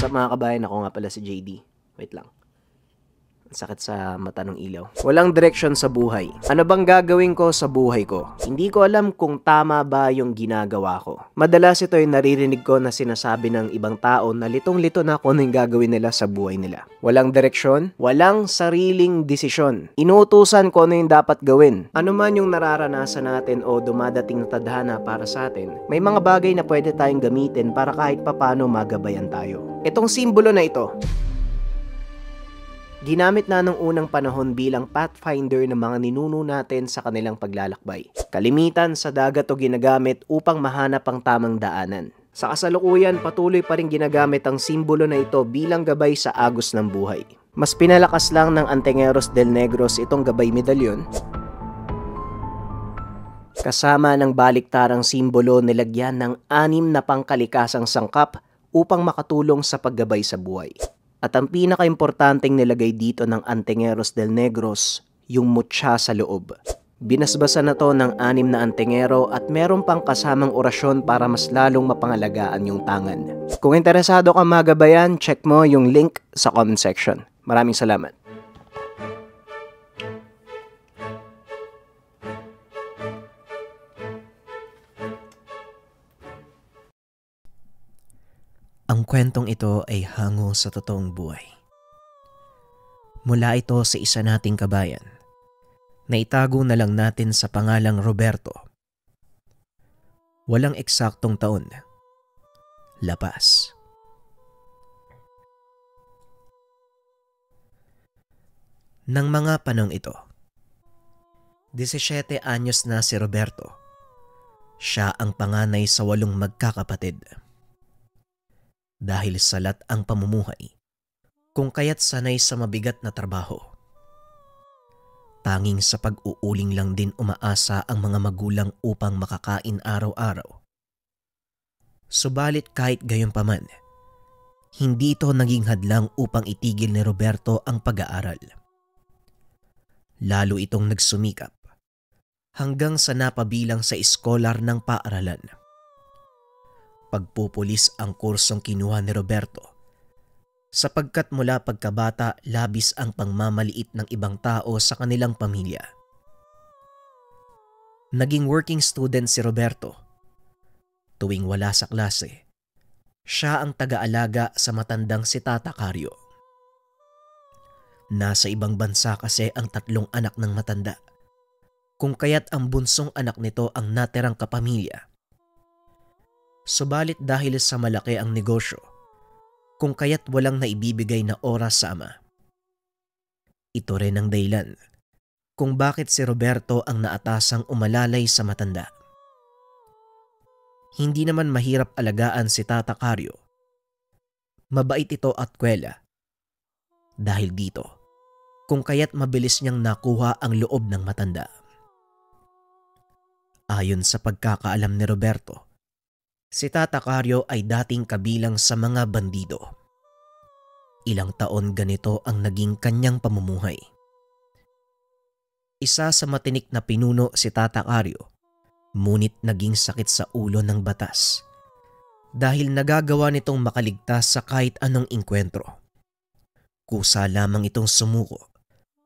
sa mga kabayan? Ako nga pala si JD. Wait lang sakit sa mata ng ilaw. Walang direksyon sa buhay. Ano bang gagawin ko sa buhay ko? Hindi ko alam kung tama ba yung ginagawa ko. Madalas ito ay naririnig ko na sinasabi ng ibang tao na litong-lito na ako ano gagawin nila sa buhay nila. Walang direksyon, walang sariling desisyon. Inuutusan ko ano yung dapat gawin. Ano man yung nararanasan natin o dumadating na tadhana para sa atin, may mga bagay na pwede tayong gamitin para kahit papano magabayan tayo. Itong simbolo na ito, Ginamit na ng unang panahon bilang pathfinder ng mga ninuno natin sa kanilang paglalakbay. Kalimitan sa dagat o ginagamit upang mahanap ang tamang daanan. Sa kasalukuyan, patuloy pa rin ginagamit ang simbolo na ito bilang gabay sa agos ng buhay. Mas pinalakas lang ng Antengeros del Negros itong gabay medalyon kasama ng baliktarang simbolo nilagyan ng anim na pangkalikasang sangkap upang makatulong sa paggabay sa buhay. At ang pinakaimportanteng nilagay dito ng Antingeros del Negros, yung mutya sa loob. Binasbasa na to ng anim na antingero at meron pang kasamang orasyon para mas lalong mapangalagaan yung tangan. Kung interesado ka magabayan, check mo yung link sa comment section. Maraming salamat. kwentong ito ay hango sa totoong buhay. Mula ito sa isa nating kabayan. na itago na lang natin sa pangalang Roberto. Walang eksaktong taon. Lapas. Nang mga panong ito, 17 anyos na si Roberto. Siya ang panganay sa walong magkakapatid. Roberto dahil salat ang pamumuhay, kung kaya't sanay sa mabigat na trabaho. Tanging sa pag-uuling lang din umaasa ang mga magulang upang makakain araw-araw. Subalit kahit gayon paman, hindi ito naging hadlang upang itigil ni Roberto ang pag-aaral. Lalo itong nagsumikap hanggang sa napabilang sa iskolar ng paaralan pagpupulis ang kursong kinuha ni Roberto. Sapagkat mula pagkabata labis ang pangmamaliit ng ibang tao sa kanilang pamilya. Naging working student si Roberto. Tuwing wala sa klase, siya ang taga-alaga sa matandang si Tata Cario. Nasa ibang bansa kasi ang tatlong anak ng matanda. Kung kaya't ang bunsong anak nito ang natirang kapamilya Subalit dahil sa malaki ang negosyo, kung kaya't walang naibibigay na oras sa ama. Ito rin ang dahilan kung bakit si Roberto ang naatasang umalalay sa matanda. Hindi naman mahirap alagaan si Tata Cario. Mabait ito at kwela. Dahil dito, kung kaya't mabilis niyang nakuha ang loob ng matanda. Ayon sa pagkakaalam ni Roberto, Si Tata Karyo ay dating kabilang sa mga bandido. Ilang taon ganito ang naging kanyang pamumuhay. Isa sa matinik na pinuno si Tata Karyo, ngunit naging sakit sa ulo ng batas dahil nagagawa nitong makaligtas sa kahit anong inkwentro. Kusa lamang itong sumuko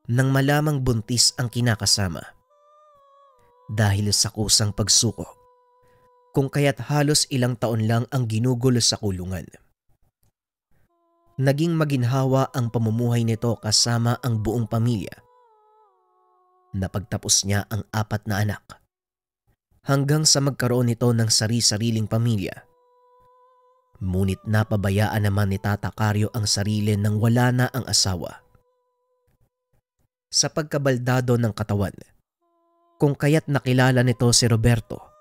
nang malamang buntis ang kinakasama. Dahil sa kusang pagsuko, kung kaya't halos ilang taon lang ang ginugol sa kulungan. Naging maginhawa ang pamumuhay nito kasama ang buong pamilya. Napagtapos niya ang apat na anak. Hanggang sa magkaroon nito ng sari-sariling pamilya. Ngunit napabayaan naman ni Tata Karyo ang sarili nang wala na ang asawa. Sa pagkabaldado ng katawan, kung kaya't nakilala nito si Roberto –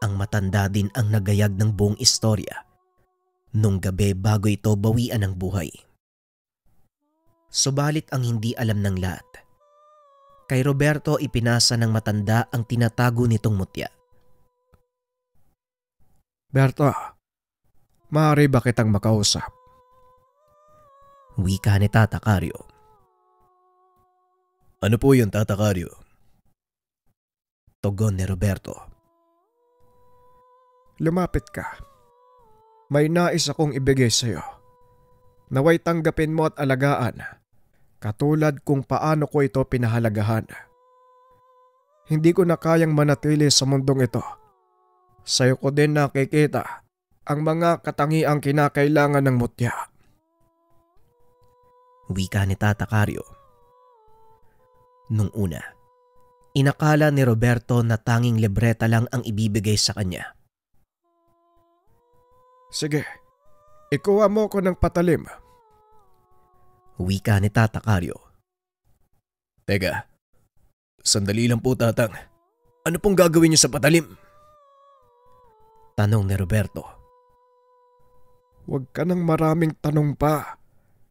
ang matanda din ang nagayag ng buong istorya nung gabi bago ito bawian ng buhay. Subalit ang hindi alam ng lahat. Kay Roberto ipinasa ng matanda ang tinatago nitong mutya. Berto, maaari ba kitang makausap? Wika ni Tata Karyo. Ano po yun Tata Karyo? Tugon ni Roberto lumapit ka. May nais akong ibigay sa iyo. Naway tanggapin mo at alagaan, katulad kung paano ko ito pinahalagahan. Hindi ko na kayang manatili sa mundong ito. Sa'yo ko din nakikita ang mga katangiang kinakailangan ng mutya. Wika ni Tata Karyo. Nung una, inakala ni Roberto na tanging libreta lang ang ibibigay sa kanya. Sige, ikuha mo ko ng patalim. Wika ni Tata Karyo. Teka, sandali lang po tatang. Ano pong gagawin niyo sa patalim? Tanong ni Roberto. Huwag ka ng maraming tanong pa.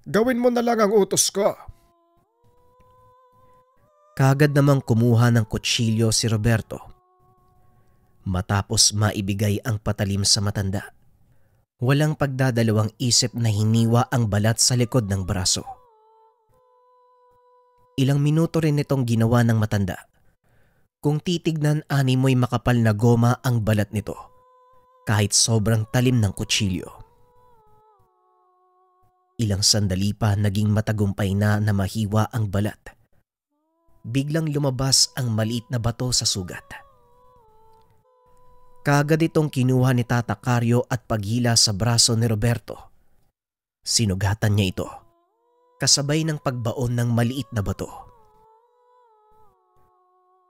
Gawin mo na lang ang utos ko. Kagad namang kumuha ng kutsilyo si Roberto matapos maibigay ang patalim sa matanda. Walang pagdadalawang isip na hiniwa ang balat sa likod ng braso. Ilang minuto rin itong ginawa ng matanda. Kung titignan ani mo'y makapal na goma ang balat nito kahit sobrang talim ng kutsilyo. Ilang sandali pa naging matagumpay na na mahiwa ang balat. Biglang lumabas ang maliit na bato sa sugat. Kagad itong kinuha ni Tata Karyo at paghila sa braso ni Roberto. Sinugatan niya ito, kasabay ng pagbaon ng maliit na bato.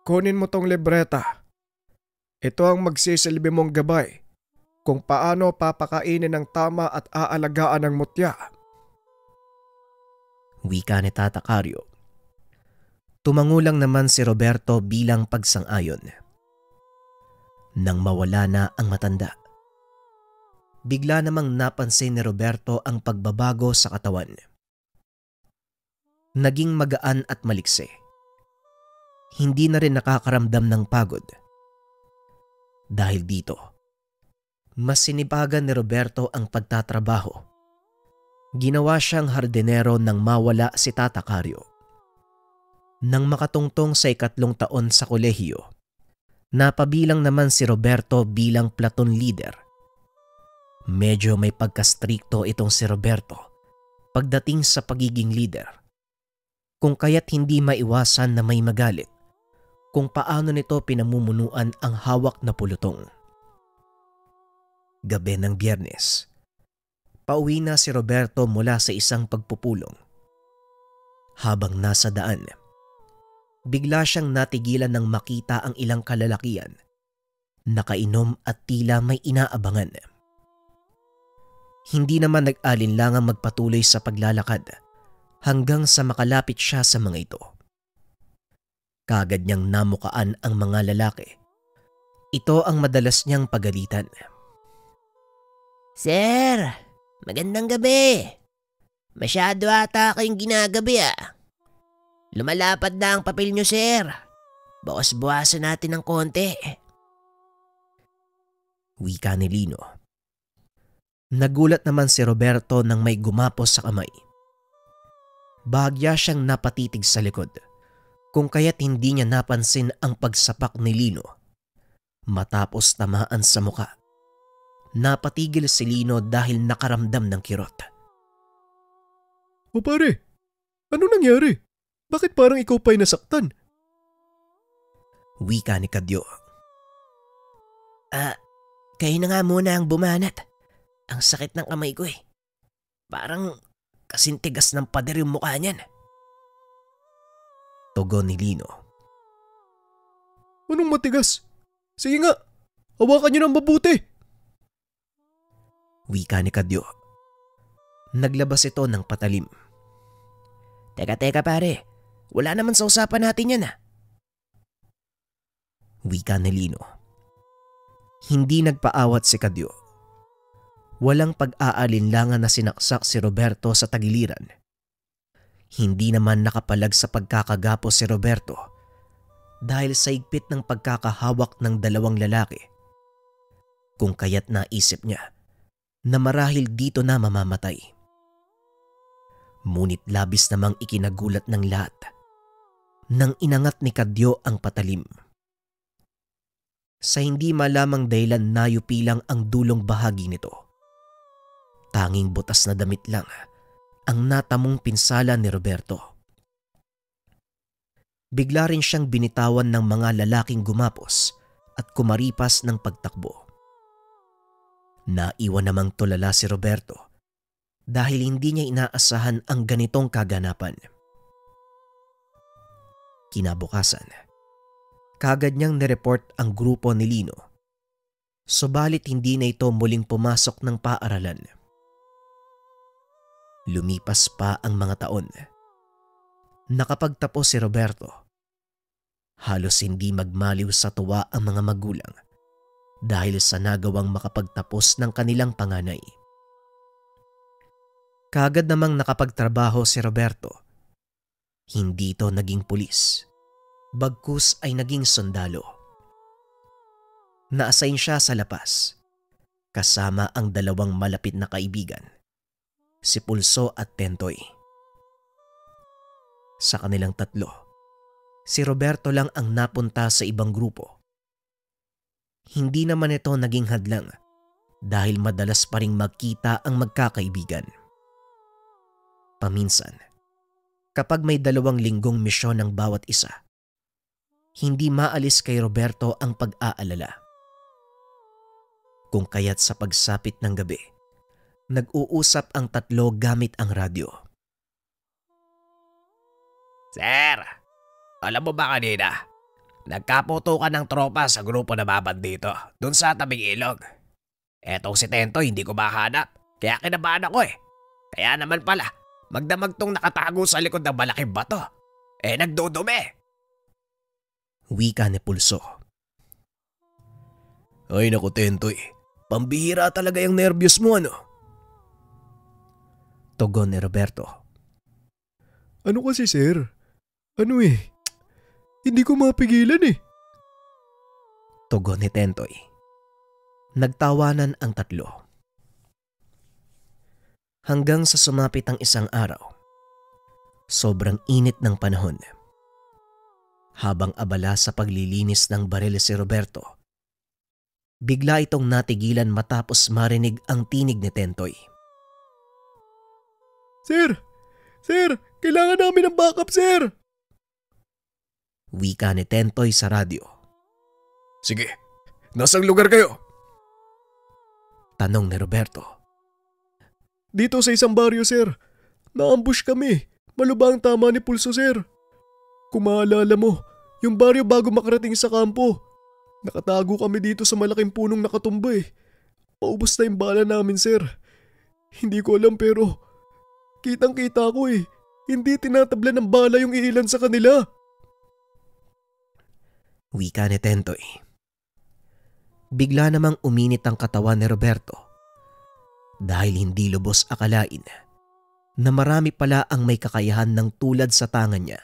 Kunin mo tong libreta. Ito ang magsisilbi mong gabay kung paano papakainin ng tama at aalagaan ng mutya. Wika ni Tata Karyo. Tumangulang naman si Roberto bilang pagsang-ayon nang mawala na ang matanda. Bigla namang napansin ni Roberto ang pagbabago sa katawan. Naging magaan at maliksi. Hindi na rin nakakaramdam ng pagod. Dahil dito, mas sinipagan ni Roberto ang pagtatrabaho. Ginawa siyang hardinero nang mawala si Tata Cario. Nang makatungtong sa ikatlong taon sa kolehiyo, Napabilang naman si Roberto bilang platoon leader. Medyo may pagkastrikto itong si Roberto pagdating sa pagiging leader. Kung kaya't hindi maiwasan na may magalit kung paano nito pinamumunuan ang hawak na pulutong. Gabi ng biyernes, pauwi na si Roberto mula sa isang pagpupulong. Habang nasa daan, bigla siyang natigilan ng makita ang ilang kalalakian. Nakainom at tila may inaabangan. Hindi naman nag-alinlangang magpatuloy sa paglalakad hanggang sa makalapit siya sa mga ito. Kagad niyang namukaan ang mga lalaki. Ito ang madalas niyang pagalitan. Sir, magandang gabi. Masyado ata kayong ginagabi ah. Lumalapad na ang papel nyo, sir. bukas bawasan natin ng konti. Wika ni Lino. Nagulat naman si Roberto nang may gumapos sa kamay. Bahagya siyang napatitig sa likod kung kaya't hindi niya napansin ang pagsapak ni Lino. Matapos tamaan sa muka, napatigil si Lino dahil nakaramdam ng kirot. O pare, ano nangyari? Bakit parang ikaw pa'y nasaktan? Wika ni Kadyo. Ah, kayo na nga muna ang bumanat. Ang sakit ng kamay ko eh. Parang kasintigas ng pader yung mukha niyan. Tugon ni Lino. Anong matigas? Sige nga, hawakan niyo ng mabuti. Wika ni Kadyo. Naglabas ito ng patalim. Teka teka pare, wala naman sa usapan natin yan ha. Ah. Wika ni Lino. Hindi nagpaawat si Kadyo. Walang pag-aalinlangan na sinaksak si Roberto sa tagiliran. Hindi naman nakapalag sa pagkakagapo si Roberto dahil sa igpit ng pagkakahawak ng dalawang lalaki. Kung kaya't naisip niya na marahil dito na mamamatay. Ngunit labis namang ikinagulat ng lahat nang inangat ni Kadyo ang patalim. Sa hindi malamang dahilan nayupi lang ang dulong bahagi nito. Tanging butas na damit lang ang natamong pinsala ni Roberto. Bigla rin siyang binitawan ng mga lalaking gumapos at kumaripas ng pagtakbo. Naiwan namang tulala si Roberto dahil hindi niya inaasahan ang ganitong kaganapan. Kinabukasan, kagad niyang nireport ang grupo ni Lino. Subalit hindi na ito muling pumasok ng paaralan. Lumipas pa ang mga taon. Nakapagtapos si Roberto. Halos hindi magmaliw sa tuwa ang mga magulang dahil sa nagawang makapagtapos ng kanilang panganay. Kagad namang nakapagtrabaho si Roberto hindi to naging pulis. Bagkus ay naging sundalo. na siya sa lapas kasama ang dalawang malapit na kaibigan, si Pulso at Tentoy. Sa kanilang tatlo, si Roberto lang ang napunta sa ibang grupo. Hindi naman ito naging hadlang dahil madalas pa ring magkita ang magkakaibigan. Paminsan, kapag may dalawang linggong misyon ang bawat isa. Hindi maalis kay Roberto ang pag-aalala. Kung kaya't sa pagsapit ng gabi, nag-uusap ang tatlo gamit ang radyo. Sir, alam mo ba kanina, nagkaputukan ng tropa sa grupo na babad dito, dun sa tabing ilog. Etong si Tento hindi ko mahanap, kaya kinabahan ako eh. Kaya naman pala, Magdamag tong nakatago sa likod ng malaking bato. Eh nagdudumi. Wika ni Pulso. Ay naku Tentoy, pambihira talaga yung nervyos mo ano? Tugon ni Roberto. Ano kasi sir? Ano eh? Hindi ko mapigilan eh. Tugon ni Tentoy. Nagtawanan ang tatlo hanggang sa sumapit ang isang araw. Sobrang init ng panahon. Habang abala sa paglilinis ng baril si Roberto, bigla itong natigilan matapos marinig ang tinig ni Tentoy. Sir! Sir! Kailangan namin ng backup, sir! Wika ni Tentoy sa radyo. Sige, nasang lugar kayo? Tanong ni Roberto. Dito sa isang baryo, sir. Naambush kami. Malubha tama ni Pulso, sir. Kung maalala mo, yung baryo bago makarating sa kampo. Nakatago kami dito sa malaking punong nakatumba eh. Paubos na yung bala namin, sir. Hindi ko alam pero kitang kita ko eh. Hindi tinatabla ng bala yung iilan sa kanila. Wika ni Tentoy. Eh. Bigla namang uminit ang katawan ni Roberto dahil hindi lubos akalain na marami pala ang may kakayahan ng tulad sa tanga niya.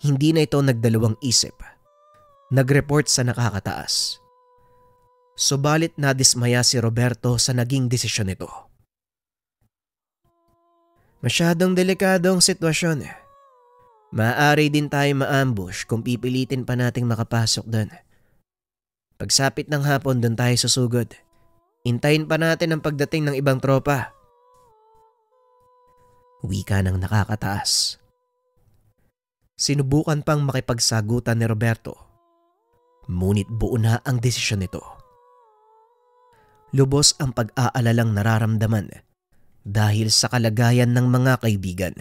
Hindi na ito nagdalawang isip. Nag-report sa nakakataas. Subalit nadismaya si Roberto sa naging desisyon nito. Masyadong delikado ang sitwasyon. Maaari din tayo maambush kung pipilitin pa nating makapasok doon. Pagsapit ng hapon doon tayo susugod. Intayin pa natin ang pagdating ng ibang tropa. Wika ng nakakataas. Sinubukan pang makipagsagutan ni Roberto. Ngunit buo na ang desisyon nito. Lubos ang pag-aalalang nararamdaman dahil sa kalagayan ng mga kaibigan.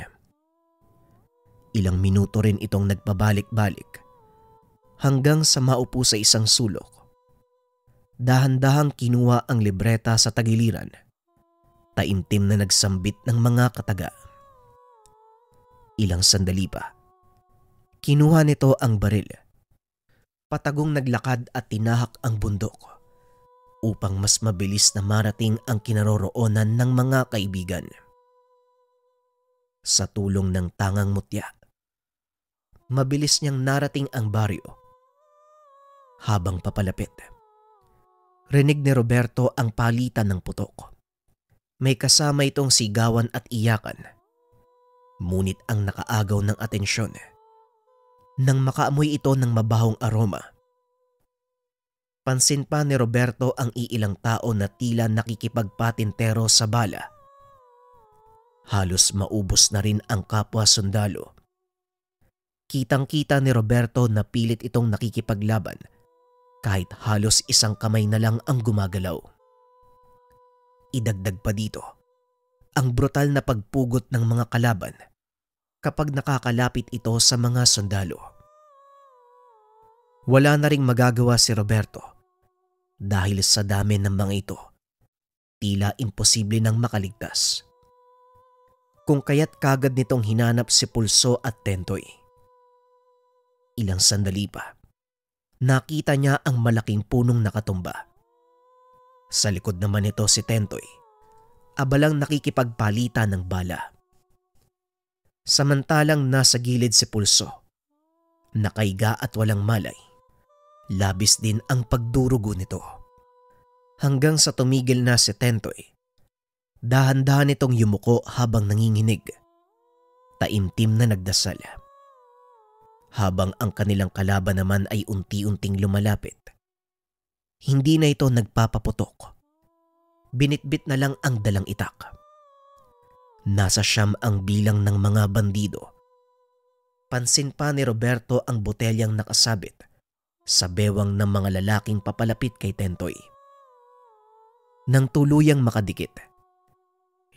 Ilang minuto rin itong nagpabalik-balik hanggang sa maupo sa isang sulok dahan-dahang kinuha ang libreta sa tagiliran. Taintim na nagsambit ng mga kataga. Ilang sandali pa. Kinuha nito ang baril. Patagong naglakad at tinahak ang bundok upang mas mabilis na marating ang kinaroroonan ng mga kaibigan. Sa tulong ng tangang mutya, mabilis niyang narating ang baryo habang papalapit rinig ni Roberto ang palitan ng putok. May kasama itong sigawan at iyakan. Munit ang nakaagaw ng atensyon nang makaamoy ito ng mabahong aroma. Pansin pa ni Roberto ang iilang tao na tila nakikipagpatintero sa bala. Halos maubos na rin ang kapwa sundalo. Kitang-kita ni Roberto na pilit itong nakikipaglaban kahit halos isang kamay na lang ang gumagalaw. Idagdag pa dito ang brutal na pagpugot ng mga kalaban kapag nakakalapit ito sa mga sundalo. Wala na ring magagawa si Roberto dahil sa dami ng mga ito. Tila imposible ng makaligtas. Kung kaya't kagad nitong hinanap si Pulso at Tentoy. Ilang sandali pa nakita niya ang malaking punong nakatumba. Sa likod naman nito si Tentoy, abalang nakikipagpalitan ng bala. Samantalang nasa gilid si Pulso, nakaiga at walang malay. Labis din ang pagdurugo nito. Hanggang sa tumigil na si Tentoy, dahan-dahan itong yumuko habang nanginginig. Taimtim na nagdasal habang ang kanilang kalaban naman ay unti-unting lumalapit. Hindi na ito nagpapaputok. Binitbit na lang ang dalang itak. Nasa siyam ang bilang ng mga bandido. Pansin pa ni Roberto ang botelyang nakasabit sa bewang ng mga lalaking papalapit kay Tentoy. Nang tuluyang makadikit,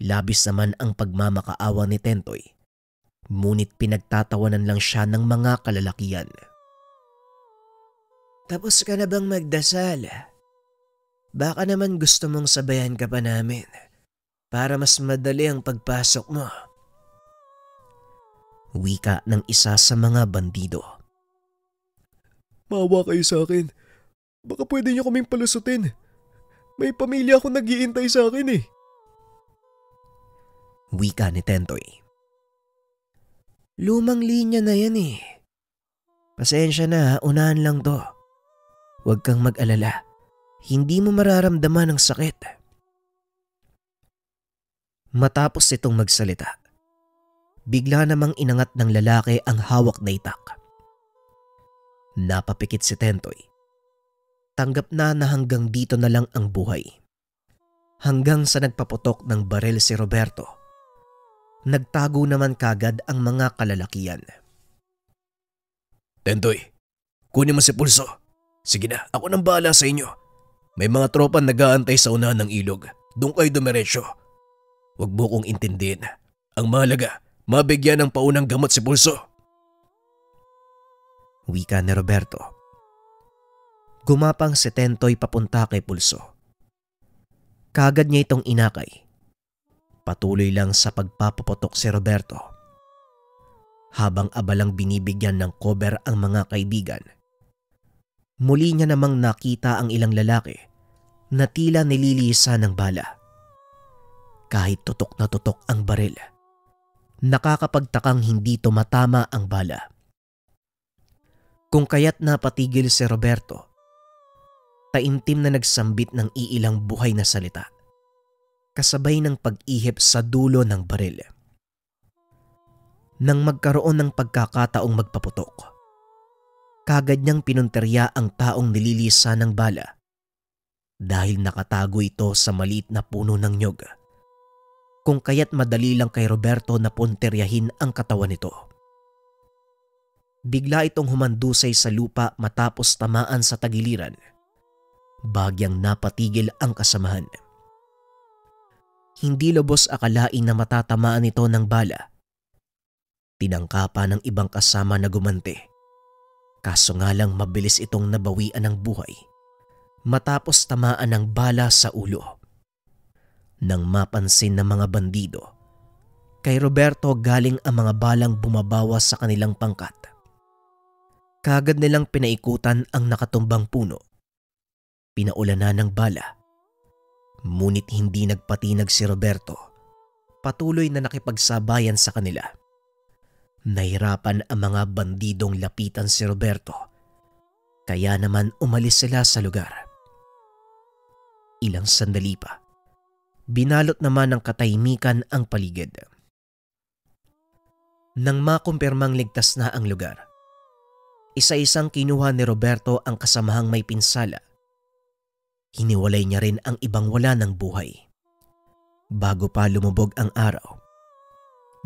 labis naman ang pagmamakaawa ni Tentoy Ngunit pinagtatawanan lang siya ng mga kalalakian. Tapos ka na bang magdasal? Baka naman gusto mong sabayan ka pa namin para mas madali ang pagpasok mo. Wika ng isa sa mga bandido. Mawa kayo sa akin. Baka pwede niyo kaming palusutin. May pamilya akong naghihintay sa akin eh. Wika ni Tentoy. Lumang linya na yan eh. Pasensya na, unahan lang to. Huwag kang mag-alala. Hindi mo mararamdaman ang sakit. Matapos itong magsalita, bigla namang inangat ng lalaki ang hawak na itak. Napapikit si Tentoy. Tanggap na na hanggang dito na lang ang buhay. Hanggang sa nagpaputok ng barel si Roberto Nagtago naman kagad ang mga kalalakian. Tentoy, kunin mo si Pulso. Sige na, ako nang bahala sa inyo. May mga tropa nag-aantay sa unahan ng ilog. Doon kayo dumiretso. Huwag mo kong intindihin. Ang mahalaga, mabigyan ng paunang gamot si Pulso. Wika ni Roberto. Gumapang si Tentoy papunta kay Pulso. Kagad niya itong inakay Patuloy lang sa pagpapapotok si Roberto. Habang abalang binibigyan ng cover ang mga kaibigan, muli niya namang nakita ang ilang lalaki na tila nililisa ng bala. Kahit tutok na tutok ang baril, nakakapagtakang hindi tumatama ang bala. Kung kaya't napatigil si Roberto, taimtim na nagsambit ng iilang buhay na salita kasabay ng pag-ihip sa dulo ng baril. Nang magkaroon ng pagkakataong magpaputok, kagad niyang pinunterya ang taong nililisa ng bala dahil nakatago ito sa maliit na puno ng nyog. Kung kaya't madali lang kay Roberto na punteryahin ang katawan nito. Bigla itong humandusay sa lupa matapos tamaan sa tagiliran. Bagyang napatigil ang kasamahan hindi lobos akalain na matatamaan ito ng bala. Tinangka pa ng ibang kasama na gumante. Kaso nga lang mabilis itong nabawian ng buhay matapos tamaan ng bala sa ulo. Nang mapansin ng mga bandido, kay Roberto galing ang mga balang bumabawa sa kanilang pangkat. Kagad nilang pinaikutan ang nakatumbang puno. Pinaulan na ng bala Ngunit hindi nagpatinag si Roberto. Patuloy na nakipagsabayan sa kanila. Nahirapan ang mga bandidong lapitan si Roberto. Kaya naman umalis sila sa lugar. Ilang sandali pa, binalot naman ng katahimikan ang paligid. Nang makumpirmang ligtas na ang lugar, isa-isang kinuha ni Roberto ang kasamahang may pinsala Hiniwalay niya rin ang ibang wala ng buhay. Bago pa lumubog ang araw,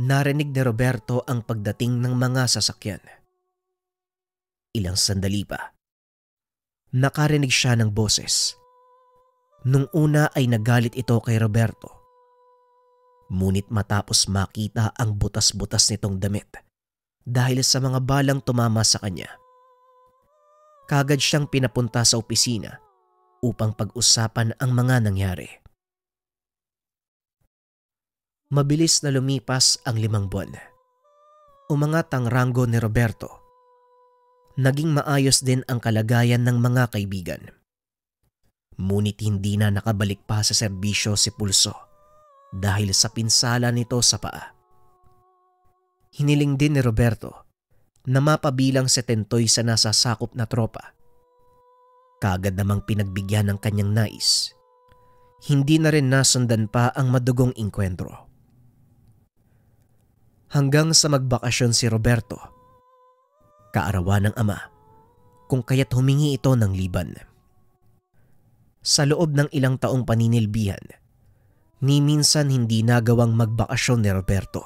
narinig ni Roberto ang pagdating ng mga sasakyan. Ilang sandali pa, nakarinig siya ng boses. Nung una ay nagalit ito kay Roberto. Ngunit matapos makita ang butas-butas nitong damit dahil sa mga balang tumama sa kanya. Kagad siyang pinapunta sa opisina upang pag-usapan ang mga nangyari. Mabilis na lumipas ang limang buwan. Umangat ang ranggo ni Roberto. Naging maayos din ang kalagayan ng mga kaibigan. Ngunit hindi na nakabalik pa sa serbisyo si Pulso dahil sa pinsala nito sa paa. Hiniling din ni Roberto na mapabilang si Tentoy sa nasasakop na tropa Kagad namang pinagbigyan ng kanyang nais. Hindi na rin nasundan pa ang madugong inkwentro. Hanggang sa magbakasyon si Roberto, kaarawan ng ama, kung kaya't humingi ito ng liban. Sa loob ng ilang taong paninilbihan, ni minsan hindi nagawang magbakasyon ni Roberto.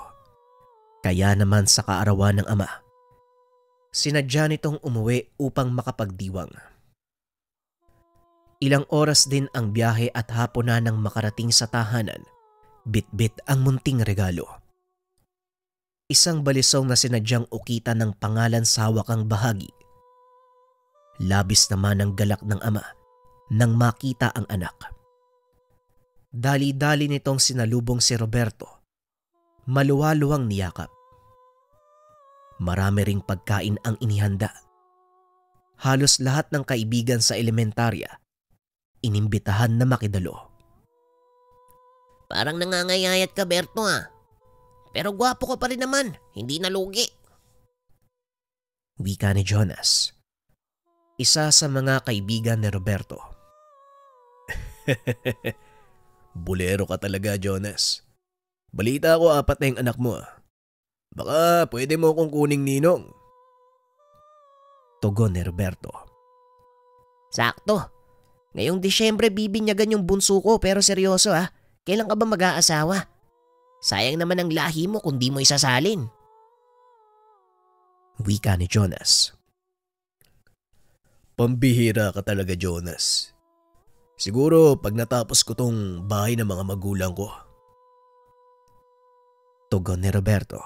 Kaya naman sa kaarawan ng ama, sinadya nitong umuwi upang makapagdiwang. Ilang oras din ang biyahe at hapon na nang makarating sa tahanan. Bitbit -bit ang munting regalo. Isang balisong na sinadyang ukita ng pangalan sa wakang bahagi. Labis naman ang galak ng ama nang makita ang anak. Dali-dali nitong sinalubong si Roberto. Maluwaluwang niyakap. Marami ring pagkain ang inihanda. Halos lahat ng kaibigan sa elementarya inimbitahan na makidalo. Parang nangangayayat ka Berto ah. Pero gwapo ka pa rin naman, hindi nalugi. Wika ni Jonas. Isa sa mga kaibigan ni Roberto. Bulero ka talaga Jonas. Balita ko apat na yung anak mo ah. Baka pwede mo akong kuning ninong. Tugon ni Roberto. Sakto, Ngayong Disyembre bibinyagan yung bunso ko pero seryoso ah, kailan ka ba mag-aasawa? Sayang naman ang lahi mo kung di mo isasalin. Wika ni Jonas. Pambihira ka talaga Jonas. Siguro pag natapos ko tong bahay ng mga magulang ko. Tugon ni Roberto.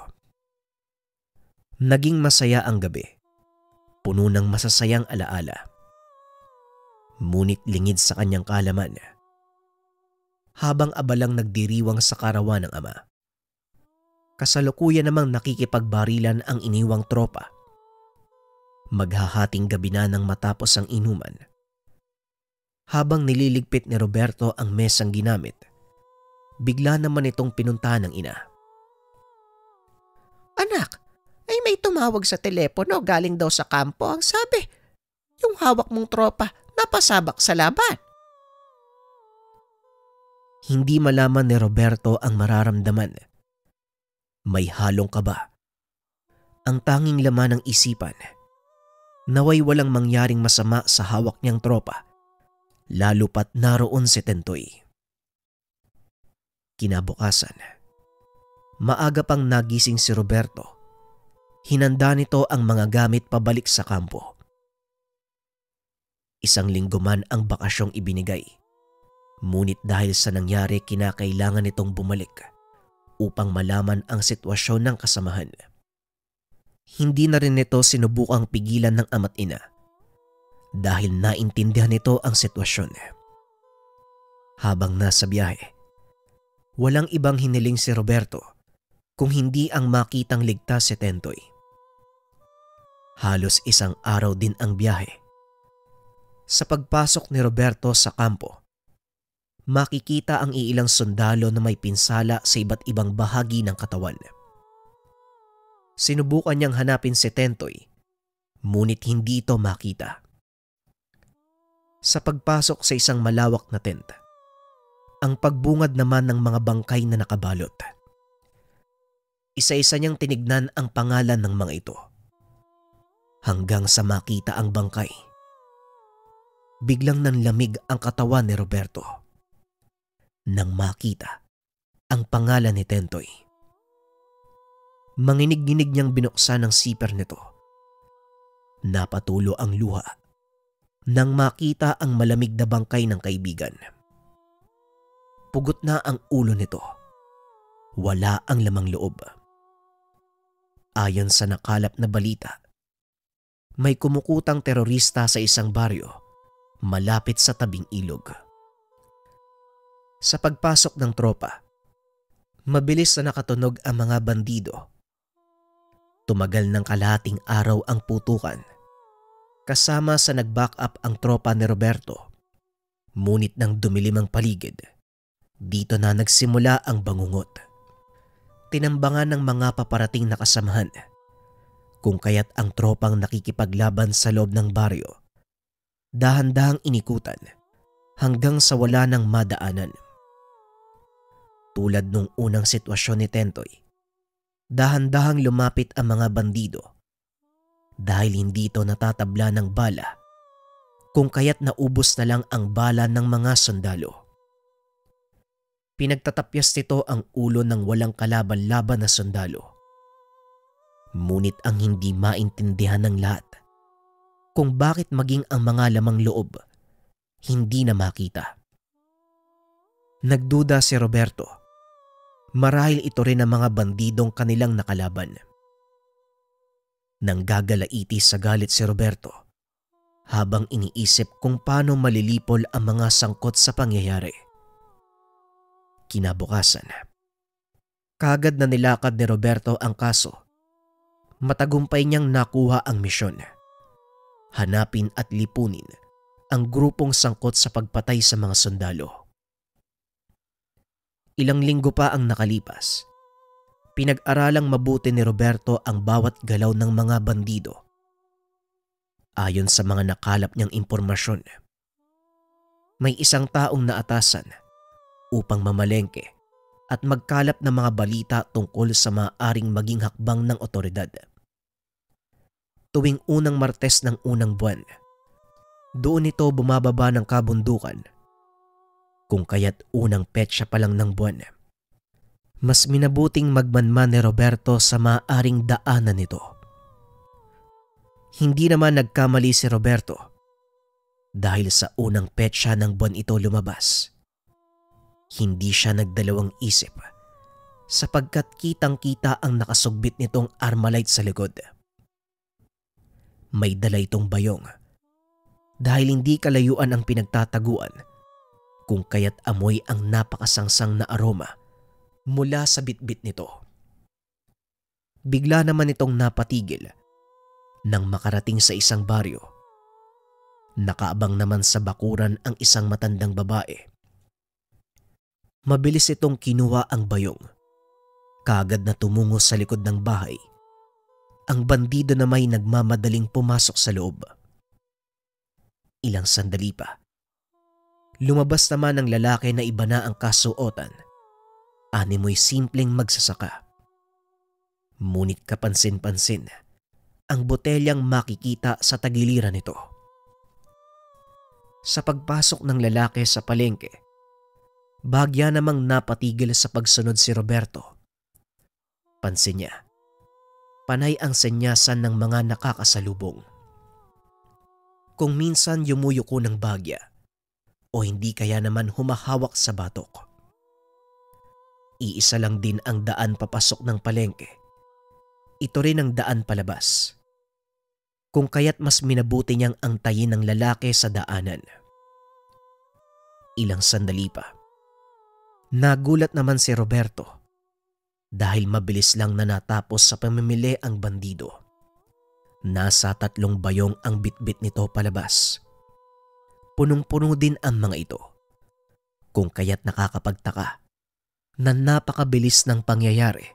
Naging masaya ang gabi. Puno ng masasayang alaala. -ala ngunit lingid sa kanyang kalaman. Habang abalang nagdiriwang sa karawan ng ama. Kasalukuyan namang nakikipagbarilan ang iniwang tropa. Maghahating gabi na nang matapos ang inuman. Habang nililigpit ni Roberto ang mesang ginamit, bigla naman itong pinunta ng ina. Anak, ay may tumawag sa telepono galing daw sa kampo ang sabi. Yung hawak mong tropa, napasabak sa laban. Hindi malaman ni Roberto ang mararamdaman. May halong kaba. Ang tanging laman ng isipan. Naway walang mangyaring masama sa hawak niyang tropa. Lalo pat naroon si Tentoy. Kinabukasan, maaga pang nagising si Roberto. Hinanda nito ang mga gamit pabalik sa kampo Isang linggo man ang bakasyong ibinigay. Ngunit dahil sa nangyari kinakailangan itong bumalik upang malaman ang sitwasyon ng kasamahan. Hindi na rin ito sinubukang pigilan ng ama't ina dahil naintindihan nito ang sitwasyon. Habang nasa biyahe, walang ibang hiniling si Roberto kung hindi ang makitang ligtas si Tentoy. Halos isang araw din ang biyahe sa pagpasok ni Roberto sa kampo, makikita ang iilang sundalo na may pinsala sa iba't ibang bahagi ng katawan. Sinubukan niyang hanapin si Tentoy, ngunit hindi ito makita. Sa pagpasok sa isang malawak na tent, ang pagbungad naman ng mga bangkay na nakabalot. Isa-isa niyang tinignan ang pangalan ng mga ito hanggang sa makita ang bangkay biglang nanlamig ang katawan ni Roberto. Nang makita ang pangalan ni Tentoy. Manginig-ginig niyang binuksan ang siper nito. Napatulo ang luha nang makita ang malamig na bangkay ng kaibigan. Pugot na ang ulo nito. Wala ang lamang loob. Ayon sa nakalap na balita, may kumukutang terorista sa isang baryo malapit sa tabing ilog. Sa pagpasok ng tropa, mabilis na nakatunog ang mga bandido. Tumagal ng kalating araw ang putukan. Kasama sa nag-back up ang tropa ni Roberto. Munit nang dumilim ang paligid, dito na nagsimula ang bangungot. Tinambangan ng mga paparating na kasamahan kung kaya't ang tropang nakikipaglaban sa loob ng baryo dahan-dahang inikutan hanggang sa wala ng madaanan. Tulad nung unang sitwasyon ni Tentoy, dahan-dahang lumapit ang mga bandido dahil hindi ito natatabla ng bala kung kaya't naubos na lang ang bala ng mga sundalo. Pinagtatapyas nito ang ulo ng walang kalaban-laban na sundalo. Ngunit ang hindi maintindihan ng lahat – kung bakit maging ang mga lamang loob hindi na makita. Nagduda si Roberto. Marahil ito rin ang mga bandidong kanilang nakalaban. Nang gagalaiti sa galit si Roberto habang iniisip kung paano malilipol ang mga sangkot sa pangyayari. Kinabukasan, kagad na nilakad ni Roberto ang kaso. Matagumpay niyang nakuha ang misyon hanapin at lipunin ang grupong sangkot sa pagpatay sa mga sundalo. Ilang linggo pa ang nakalipas. Pinag-aralang mabuti ni Roberto ang bawat galaw ng mga bandido. Ayon sa mga nakalap niyang impormasyon, may isang taong naatasan upang mamalengke at magkalap ng mga balita tungkol sa maaring maging hakbang ng otoridad tuwing unang Martes ng unang buwan. Doon ito bumababa ng kabundukan kung kaya't unang petsa pa lang ng buwan. Mas minabuting magmanman ni Roberto sa maaring daanan nito. Hindi naman nagkamali si Roberto dahil sa unang petsa ng buwan ito lumabas. Hindi siya nagdalawang isip sapagkat kitang-kita ang nakasugbit nitong armalite sa likod may dala itong bayong. Dahil hindi kalayuan ang pinagtataguan, kung kaya't amoy ang napakasangsang na aroma mula sa bitbit nito. Bigla naman itong napatigil nang makarating sa isang baryo. Nakaabang naman sa bakuran ang isang matandang babae. Mabilis itong kinuha ang bayong. Kagad na tumungo sa likod ng bahay ang bandido na may nagmamadaling pumasok sa loob. Ilang sandali pa. Lumabas naman ang lalaki na iba na ang kasuotan. Animoy simpleng magsasaka. Ngunit kapansin-pansin ang botelyang makikita sa tagiliran nito. Sa pagpasok ng lalaki sa palengke, bagya namang napatigil sa pagsunod si Roberto. Pansin niya, panay ang senyasan ng mga nakakasalubong. Kung minsan yumuyuko ng bagya o hindi kaya naman humahawak sa batok. Iisa lang din ang daan papasok ng palengke. Ito rin ang daan palabas. Kung kaya't mas minabuti niyang ang tayin ng lalaki sa daanan. Ilang sandali pa. Nagulat naman si Roberto dahil mabilis lang na natapos sa pamimili ang bandido. Nasa tatlong bayong ang bitbit nito palabas. Punong-puno din ang mga ito. Kung kaya't nakakapagtaka na napakabilis ng pangyayari.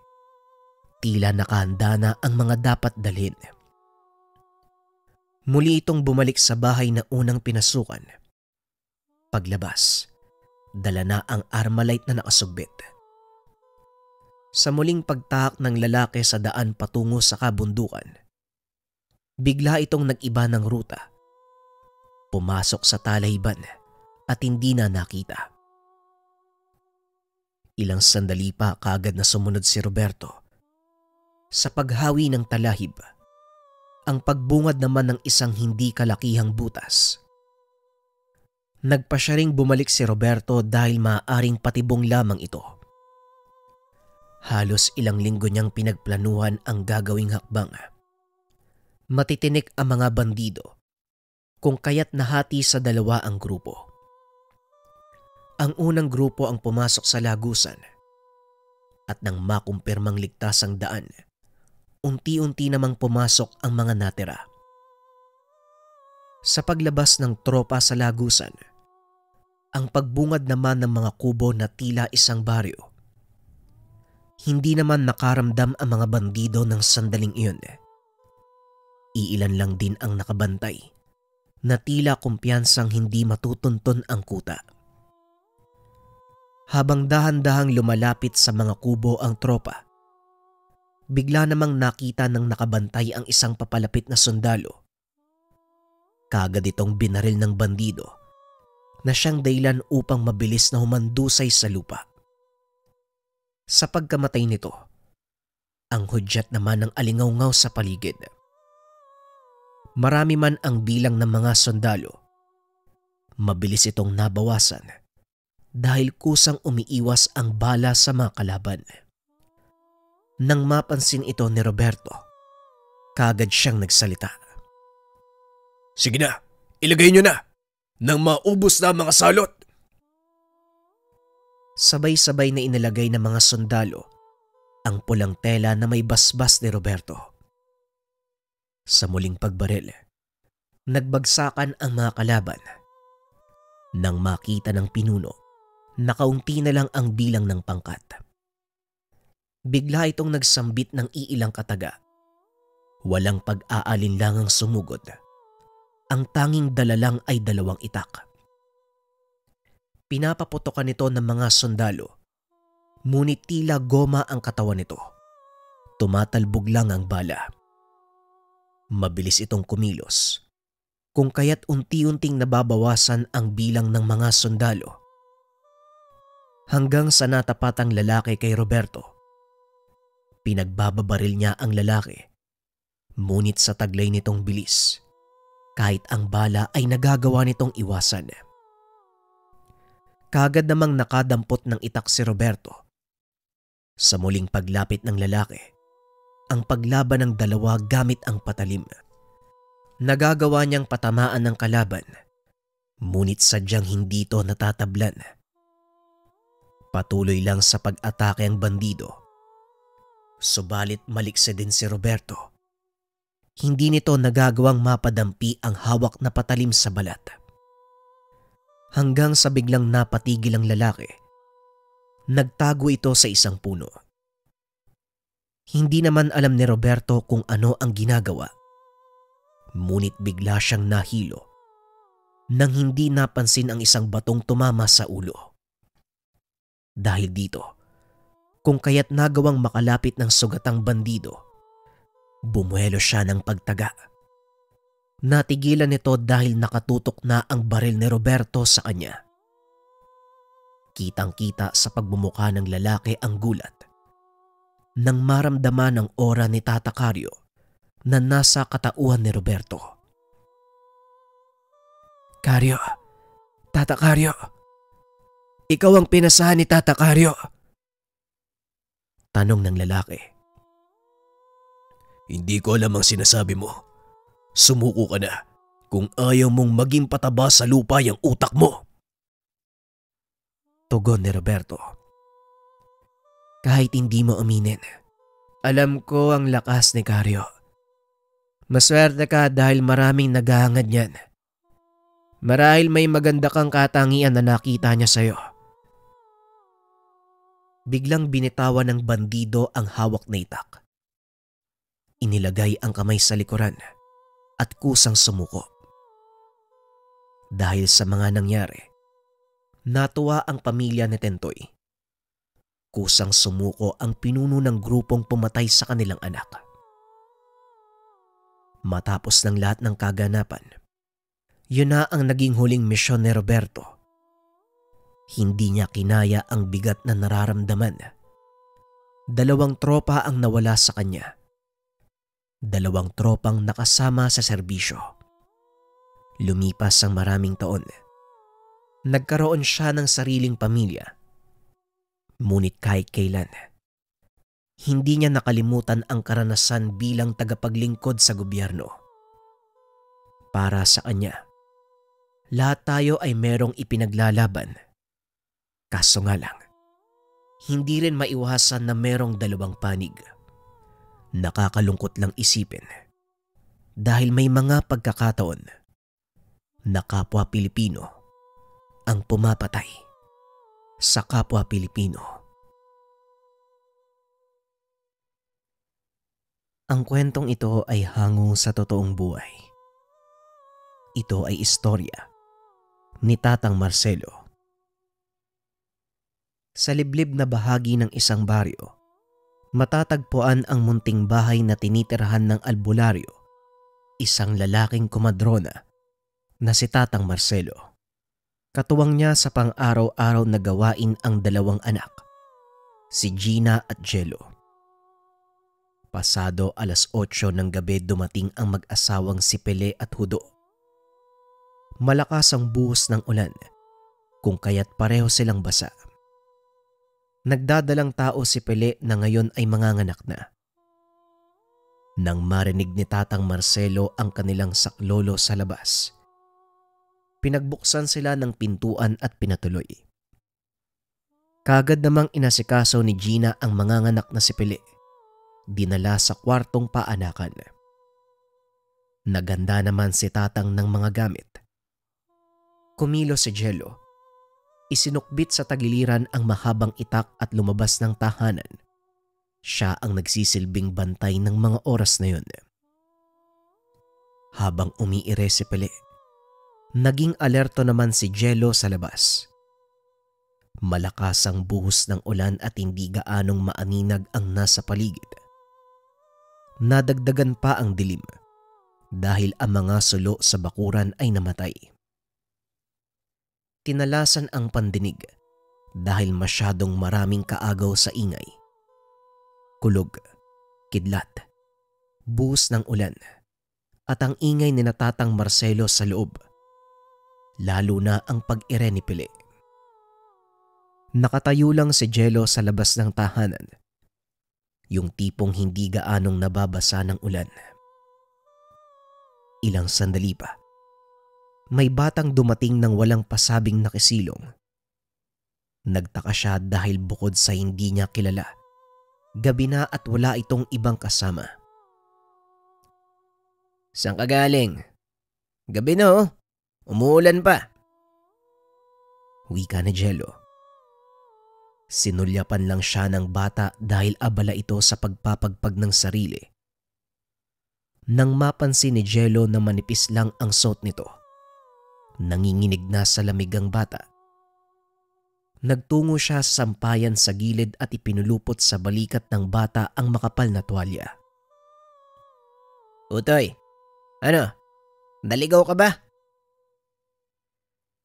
Tila nakahanda na ang mga dapat dalhin. Muli itong bumalik sa bahay na unang pinasukan. Paglabas, dala na ang armalite na nakasugbit. Sa muling pagtahak ng lalaki sa daan patungo sa kabundukan, bigla itong nag-iba ng ruta. Pumasok sa talayban at hindi na nakita. Ilang sandali pa kagad na sumunod si Roberto. Sa paghawi ng talahib, ang pagbungad naman ng isang hindi kalakihang butas. Nagpa siya ring bumalik si Roberto dahil maaaring patibong lamang ito. Halos ilang linggo niyang pinagplanuhan ang gagawing hakbang. Matitinik ang mga bandido kung kaya't nahati sa dalawa ang grupo. Ang unang grupo ang pumasok sa lagusan at nang makumpirmang ligtas ang daan, unti-unti namang pumasok ang mga natira. Sa paglabas ng tropa sa lagusan, ang pagbungad naman ng mga kubo na tila isang baryo hindi naman nakaramdam ang mga bandido ng sandaling iyon. Iilan lang din ang nakabantay na tila kumpiyansang hindi matutunton ang kuta. Habang dahan-dahang lumalapit sa mga kubo ang tropa, bigla namang nakita ng nakabantay ang isang papalapit na sundalo. Kagad itong binaril ng bandido na siyang daylan upang mabilis na humandusay sa lupa sa pagkamatay nito. Ang hudyat naman ng alingawngaw sa paligid. Marami man ang bilang ng mga sundalo, mabilis itong nabawasan dahil kusang umiiwas ang bala sa mga kalaban. Nang mapansin ito ni Roberto, kagad siyang nagsalita. Sige na, ilagay nyo na! Nang maubos na mga salot! sabay-sabay na inilagay ng mga sundalo ang pulang tela na may basbas ni Roberto. Sa muling pagbaril, nagbagsakan ang mga kalaban. Nang makita ng pinuno, nakaunti na lang ang bilang ng pangkat. Bigla itong nagsambit ng iilang kataga. Walang pag-aalinlangang sumugod. Ang tanging dalalang ay dalawang itak. Pinapaputokan nito ng mga sundalo. Ngunit tila goma ang katawan nito. Tumatalbog lang ang bala. Mabilis itong kumilos. Kung kaya't unti-unting nababawasan ang bilang ng mga sundalo. Hanggang sa natapat ang lalaki kay Roberto. Pinagbababaril niya ang lalaki. Ngunit sa taglay nitong bilis, kahit ang bala ay nagagawa nitong iwasan. Kagad namang nakadampot ng itak si Roberto. Sa muling paglapit ng lalaki, ang paglaban ng dalawa gamit ang patalim. Nagagawa niyang patamaan ng kalaban, ngunit sadyang hindi ito natatablan. Patuloy lang sa pag-atake ang bandido. Subalit maliksa din si Roberto. Hindi nito nagagawang mapadampi ang hawak na patalim sa balat hanggang sa biglang napatigil ang lalaki. Nagtago ito sa isang puno. Hindi naman alam ni Roberto kung ano ang ginagawa. Munit bigla siyang nahilo nang hindi napansin ang isang batong tumama sa ulo. Dahil dito, kung kaya't nagawang makalapit ng sugatang bandido, bumuelo siya ng pagtaga. Natigilan ito dahil nakatutok na ang baril ni Roberto sa kanya. Kitang-kita sa pagbumuka ng lalaki ang gulat. Nang maramdaman ang ora ni Tata Cario na nasa katauhan ni Roberto. Cario, Tata Cario, ikaw ang pinasahan ni Tata Cario. Tanong ng lalaki. Hindi ko alam ang sinasabi mo. Sumuko ka na kung ayaw mong maging pataba sa lupa yung utak mo. Tugon ni Roberto. Kahit hindi mo aminin, alam ko ang lakas ni Karyo. Maswerte ka dahil maraming naghahangad niyan. Marahil may maganda kang katangian na nakita niya sa'yo. Biglang binitawan ng bandido ang hawak na itak. Inilagay ang kamay sa likuran at kusang sumuko. Dahil sa mga nangyari, natuwa ang pamilya ni Tentoy. Kusang sumuko ang pinuno ng grupong pumatay sa kanilang anak. Matapos ng lahat ng kaganapan, yun na ang naging huling misyon ni Roberto. Hindi niya kinaya ang bigat na nararamdaman. Dalawang tropa ang nawala sa kanya dalawang tropang nakasama sa serbisyo. Lumipas ang maraming taon. Nagkaroon siya ng sariling pamilya. Ngunit kahit kailan, hindi niya nakalimutan ang karanasan bilang tagapaglingkod sa gobyerno. Para sa kanya, lahat tayo ay merong ipinaglalaban. Kaso nga lang, hindi rin maiwasan na merong dalawang panig. Nakakalungkot lang isipin dahil may mga pagkakataon na kapwa Pilipino ang pumapatay sa kapwa Pilipino. Ang kwentong ito ay hango sa totoong buhay. Ito ay istorya ni Tatang Marcelo. Sa liblib na bahagi ng isang baryo, matatagpuan ang munting bahay na tinitirahan ng albularyo, isang lalaking kumadrona na si Tatang Marcelo. Katuwang niya sa pang-araw-araw na gawain ang dalawang anak, si Gina at Jello. Pasado alas 8 ng gabi dumating ang mag-asawang si Pele at Hudo. Malakas ang buhos ng ulan, kung kaya't pareho silang basa nagdadalang tao si Pele na ngayon ay manganganak na. Nang marinig ni Tatang Marcelo ang kanilang saklolo sa labas, pinagbuksan sila ng pintuan at pinatuloy. Kagad namang inasikaso ni Gina ang manganganak na si Pele. Dinala sa kwartong paanakan. Naganda naman si Tatang ng mga gamit. Kumilo si Jello isinukbit sa tagiliran ang mahabang itak at lumabas ng tahanan. Siya ang nagsisilbing bantay ng mga oras na yun. Habang umiire si Pele, naging alerto naman si Jello sa labas. Malakas ang buhos ng ulan at hindi gaanong maaninag ang nasa paligid. Nadagdagan pa ang dilim dahil ang mga sulo sa bakuran ay namatay tinalasan ang pandinig dahil masyadong maraming kaagaw sa ingay. Kulog, kidlat, buhos ng ulan at ang ingay ni natatang Marcelo sa loob, lalo na ang pag-irenipili. Nakatayo lang si Jello sa labas ng tahanan, yung tipong hindi gaanong nababasa ng ulan. Ilang sandali pa may batang dumating ng walang pasabing nakisilong. Nagtaka siya dahil bukod sa hindi niya kilala. Gabi na at wala itong ibang kasama. Saan ka galing? Gabi na oh. Umuulan pa. Wika ni Jello. Sinulyapan lang siya ng bata dahil abala ito sa pagpapagpag ng sarili. Nang mapansin ni Jello na manipis lang ang suot nito, Nanginginig na sa lamig ang bata. Nagtungo siya sa sampayan sa gilid at ipinulupot sa balikat ng bata ang makapal na tuwalya. Utoy, ano? Daligaw ka ba?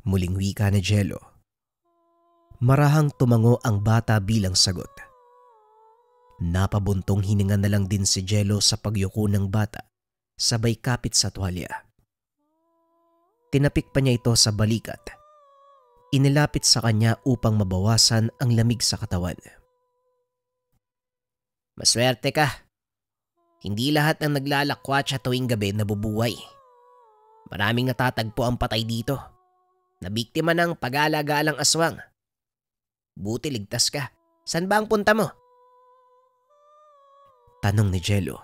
Muling wika ni Jello. Marahang tumango ang bata bilang sagot. Napabuntong hininga na lang din si Jello sa pagyuko ng bata, sabay kapit sa tuwalya tinapik pa niya ito sa balikat. Inilapit sa kanya upang mabawasan ang lamig sa katawan. Maswerte ka. Hindi lahat ng naglalakwat sa tuwing gabi nabubuhay. Maraming natatagpo ang patay dito. Nabiktima ng pag-alagalang aswang. Buti ligtas ka. San ba ang punta mo? Tanong ni Jello.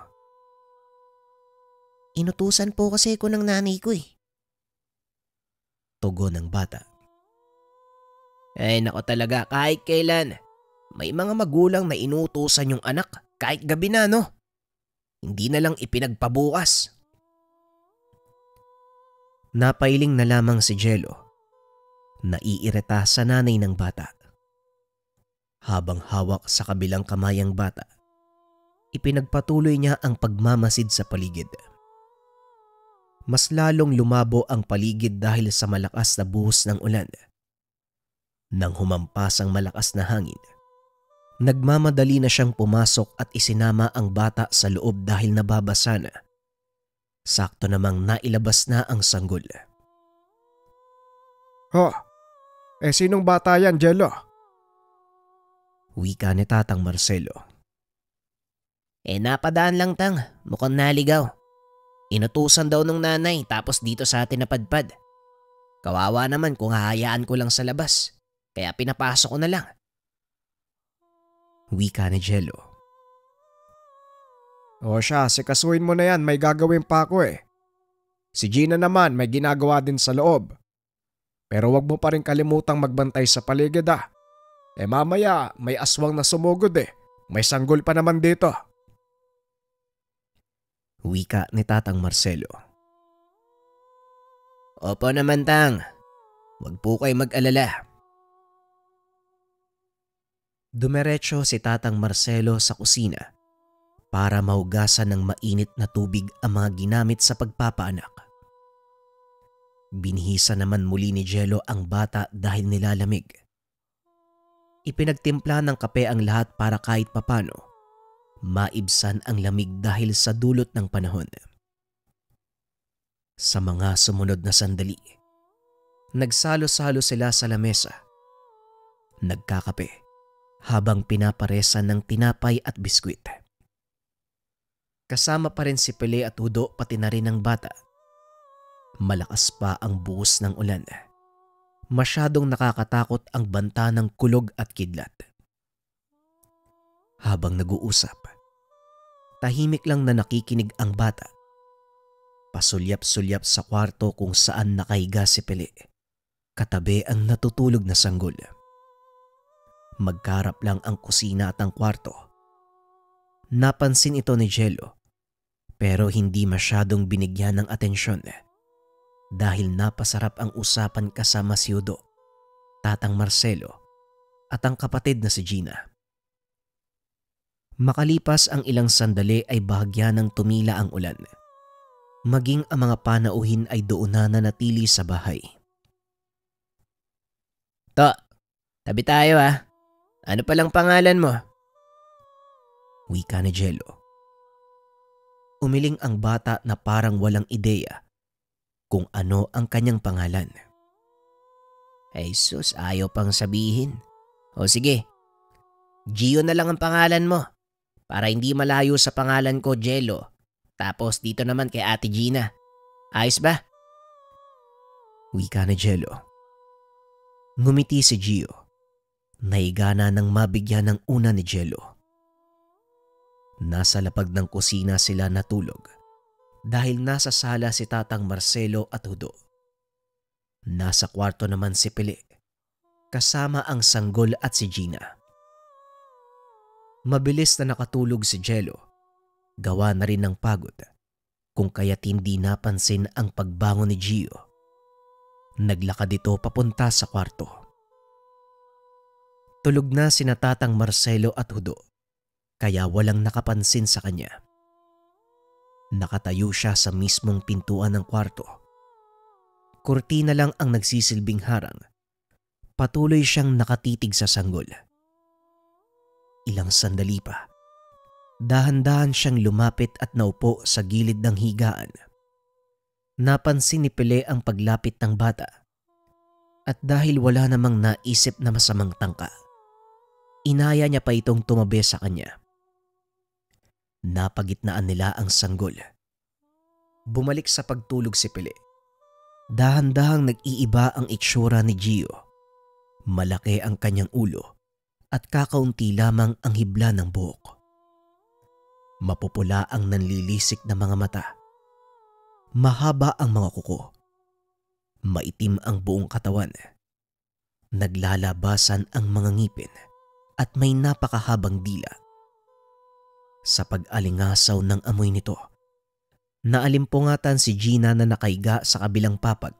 Inutusan po kasi ko ng nanay ko eh tugo ng bata. Ay nako talaga kahit kailan. May mga magulang na inutusan yung anak kahit gabi na no. Hindi na lang ipinagpabukas. Napailing na lamang si Jello. Naiirita sa nanay ng bata. Habang hawak sa kabilang kamay ang bata, ipinagpatuloy niya ang pagmamasid sa paligid mas lalong lumabo ang paligid dahil sa malakas na buhos ng ulan. Nang humampas ang malakas na hangin, nagmamadali na siyang pumasok at isinama ang bata sa loob dahil nababasa na. Sakto namang nailabas na ang sanggol. Ho, eh sinong bata yan, Jello? Wika ni Tatang Marcelo. Eh napadaan lang tang, mukhang naligaw. Inutusan daw nung nanay tapos dito sa atin napadpad. Kawawa naman kung hahayaan ko lang sa labas. Kaya pinapasok ko na lang. Wika ni Jello. O siya, sikasuin mo na yan. May gagawin pa ako eh. Si Gina naman may ginagawa din sa loob. Pero wag mo pa rin kalimutang magbantay sa paligid ah. Eh mamaya may aswang na sumugod eh. May sanggol pa naman dito. Wika ni Tatang Marcelo. Opo naman Tang, huwag po kayo mag-alala. Dumiretso si Tatang Marcelo sa kusina para mahugasan ng mainit na tubig ang mga ginamit sa pagpapaanak. Binihisa naman muli ni Jello ang bata dahil nilalamig. Ipinagtimpla ng kape ang lahat para kahit papano maibsan ang lamig dahil sa dulot ng panahon. Sa mga sumunod na sandali, nagsalo-salo sila sa lamesa. Nagkakape habang pinaparesa ng tinapay at biskwit. Kasama pa rin si Pele at Udo pati na rin ang bata. Malakas pa ang buhos ng ulan masyadong nakakatakot ang banta ng kulog at kidlat. Habang nag-uusap, tahimik lang na nakikinig ang bata. Pasulyap-sulyap sa kwarto kung saan nakahiga si Pili. Katabi ang natutulog na sanggol. Magkarap lang ang kusina at ang kwarto. Napansin ito ni Jello pero hindi masyadong binigyan ng atensyon dahil napasarap ang usapan kasama si Udo, Tatang Marcelo at ang kapatid na si Gina. Makalipas ang ilang sandali ay bahagya ng tumila ang ulan. Maging ang mga panauhin ay doon na nanatili sa bahay. To, tabi tayo ah. Ano palang pangalan mo? Wika ni Jello. Umiling ang bata na parang walang ideya kung ano ang kanyang pangalan. Ay sus, ayaw pang sabihin. O sige, Gio na lang ang pangalan mo para hindi malayo sa pangalan ko Jello. Tapos dito naman kay Ate Gina. Ayos ba? Wika ni Jello. Ngumiti si Gio. Naigana nang mabigyan ng una ni Jello. Nasa lapag ng kusina sila natulog dahil nasa sala si Tatang Marcelo at Hudo. Nasa kwarto naman si Pili kasama ang sanggol at si Gina. Mabilis na nakatulog si Jello. Gawa na rin ng pagod kung kaya't hindi napansin ang pagbangon ni Gio. Naglakad ito papunta sa kwarto. Tulog na si natatang Marcelo at Hudo, kaya walang nakapansin sa kanya. Nakatayo siya sa mismong pintuan ng kwarto. Kurtina lang ang nagsisilbing harang. Patuloy siyang nakatitig sa sanggol ilang sandali pa. Dahan-dahan siyang lumapit at naupo sa gilid ng higaan. Napansin ni Pele ang paglapit ng bata at dahil wala namang naisip na masamang tangka, inaya niya pa itong tumabi sa kanya. Napagitnaan nila ang sanggol. Bumalik sa pagtulog si Pele. Dahan-dahang nag-iiba ang itsura ni Gio. Malaki ang kanyang ulo at kakaunti lamang ang hibla ng buhok. Mapupula ang nanlilisik na mga mata. Mahaba ang mga kuko. Maitim ang buong katawan. Naglalabasan ang mga ngipin at may napakahabang dila. Sa pag-alingasaw ng amoy nito, naalimpungatan si Gina na nakaiga sa kabilang papag.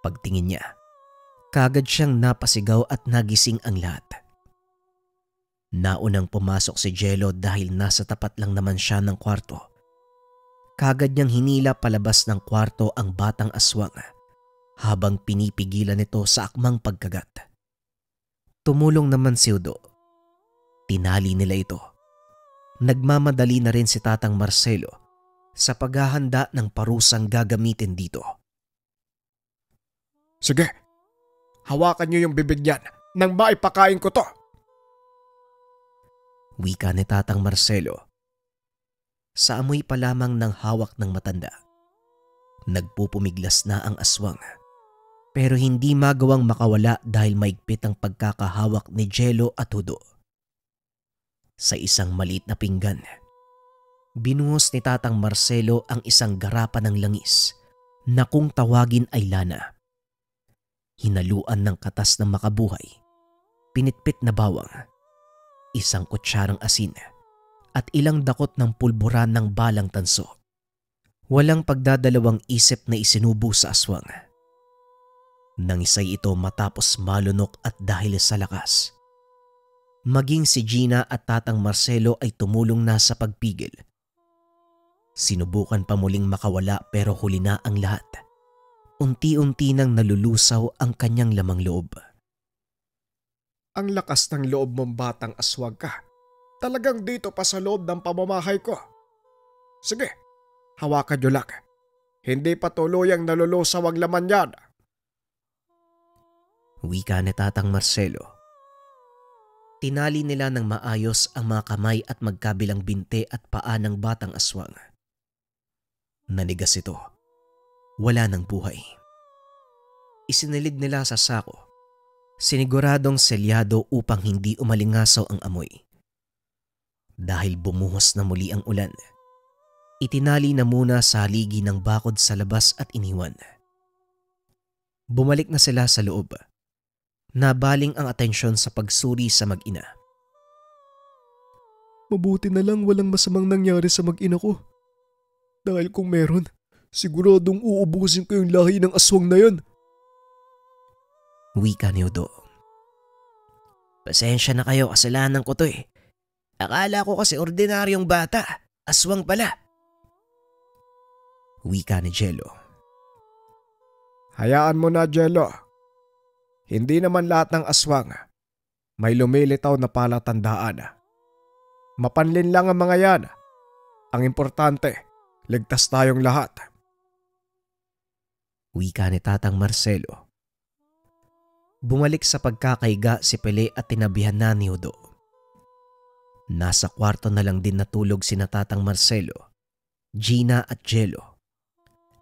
Pagtingin niya, kagad siyang napasigaw at nagising ang lahat. Naunang pumasok si Jello dahil nasa tapat lang naman siya ng kwarto. Kagad niyang hinila palabas ng kwarto ang batang aswang habang pinipigilan ito sa akmang pagkagat. Tumulong naman si Udo. Tinali nila ito. Nagmamadali na rin si Tatang Marcelo sa paghahanda ng parusang gagamitin dito. Sige, Hawakan niyo yung bibig niyan nang maipakain ko to. Wika ni Tatang Marcelo. Sa amoy pa lamang ng hawak ng matanda, nagpupumiglas na ang aswang. Pero hindi magawang makawala dahil maigpit ang pagkakahawak ni Jello at Hudo. Sa isang maliit na pinggan, binuhos ni Tatang Marcelo ang isang garapa ng langis na kung tawagin ay lana. Hinaluan ng katas ng makabuhay, pinitpit na bawang, isang kutsarang asin at ilang dakot ng pulbura ng balang tanso. Walang pagdadalawang isip na isinubo sa aswang. Nangisay ito matapos malunok at dahil sa lakas. Maging si Gina at Tatang Marcelo ay tumulong na sa pagpigil. Sinubukan pa muling makawala pero huli na ang lahat unti-unti nang nalulusaw ang kanyang lamang loob. Ang lakas ng loob mong batang aswag ka. Talagang dito pa sa loob ng pamamahay ko. Sige, hawakan nyo lang. Hindi pa tuloy ang nalulusaw ang laman yan. Wika ni Tatang Marcelo. Tinali nila ng maayos ang mga kamay at magkabilang binte at paa ng batang aswang. Nanigas ito wala ng buhay. Isinilid nila sa sako, siniguradong selyado upang hindi umalingasaw ang amoy. Dahil bumuhos na muli ang ulan, itinali na muna sa haligi ng bakod sa labas at iniwan. Bumalik na sila sa loob. Nabaling ang atensyon sa pagsuri sa mag-ina. Mabuti na lang walang masamang nangyari sa mag-ina ko. Dahil kung meron, Siguradong uubusin ko yung lahi ng aswang na yan. Wika ni Udo. Pasensya na kayo, kasalanan ko to eh. Akala ko kasi ordinaryong bata. Aswang pala. Wika ni Jello. Hayaan mo na, Jello. Hindi naman lahat ng aswang. May lumilitaw na palatandaan. Mapanlin lang ang mga yan. Ang importante, ligtas tayong lahat wika ni Tatang Marcelo. Bumalik sa pagkakaiga si Pele at tinabihan na ni Udo. Nasa kwarto na lang din natulog si Natatang Marcelo, Gina at Jello.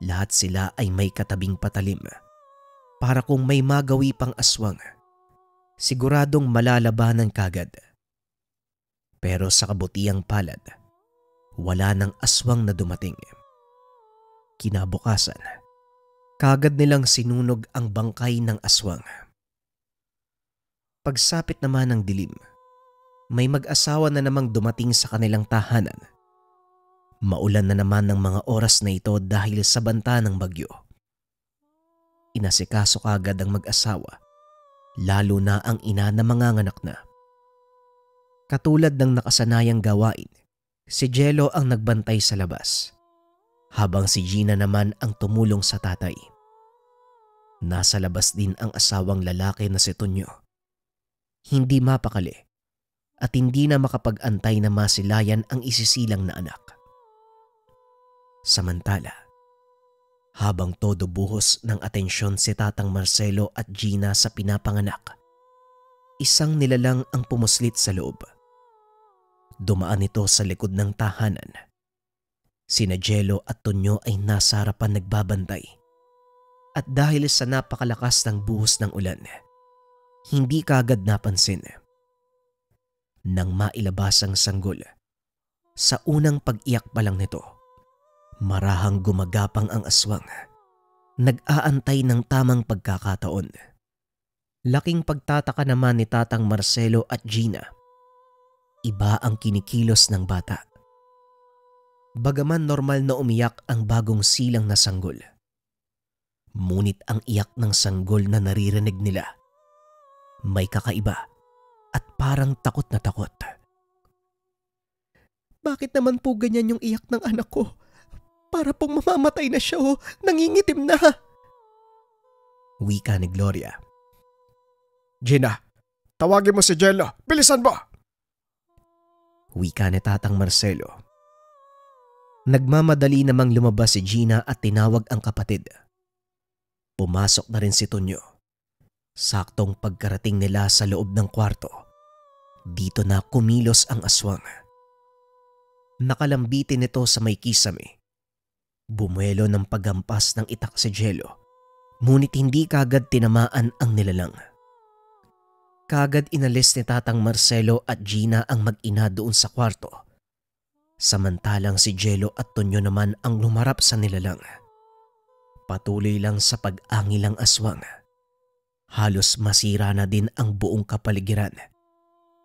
Lahat sila ay may katabing patalim. Para kung may magawi pang aswang, siguradong malalabanan kagad. Pero sa kabutiang palad, wala nang aswang na dumating. Kinabukasan, Kagad nilang sinunog ang bangkay ng aswang. Pagsapit naman ng dilim, may mag-asawa na namang dumating sa kanilang tahanan. Maulan na naman ng mga oras na ito dahil sa banta ng bagyo. Inasikaso kagad ang mag-asawa, lalo na ang ina na mga nganak na. Katulad ng nakasanayang gawain, si Jello ang nagbantay sa labas, habang si Gina naman ang tumulong sa tatay. Nasa labas din ang asawang lalaki na si Tonyo. Hindi mapakali at hindi na makapag-antay na masilayan ang isisilang na anak. Samantala, habang todo buhos ng atensyon si Tatang Marcelo at Gina sa pinapanganak, isang nilalang ang pumuslit sa loob. Dumaan ito sa likod ng tahanan. Sina Jello at Tonyo ay nasa harapan nagbabantay at dahil sa napakalakas ng buhos ng ulan, hindi kaagad napansin. Nang mailabas ang sanggol, sa unang pag-iyak pa lang nito, marahang gumagapang ang aswang, nag-aantay ng tamang pagkakataon. Laking pagtataka naman ni Tatang Marcelo at Gina. Iba ang kinikilos ng bata. Bagaman normal na umiyak ang bagong silang na sanggol – Ngunit ang iyak ng sanggol na naririnig nila may kakaiba at parang takot na takot. Bakit naman po ganyan yung iyak ng anak ko? Para pong mamamatay na siya o oh. nangingitim na. Wika ni Gloria. Gina, tawagin mo si Jello. Bilisan mo! Wika ni Tatang Marcelo. Nagmamadali namang lumabas si Gina at tinawag ang kapatid. Pumasok na rin si Tonyo. Saktong pagkarating nila sa loob ng kwarto, dito na kumilos ang aswang. Nakalambitin ito sa may kisame. Bumuelo ng paghampas ng itak si Jello, ngunit hindi kagad tinamaan ang nilalang. Kagad inalis ni Tatang Marcelo at Gina ang mag-ina doon sa kwarto. Samantalang si Jello at Tonyo naman ang lumarap sa nilalang. Patuloy lang sa pag-angilang aswang. Halos masira na din ang buong kapaligiran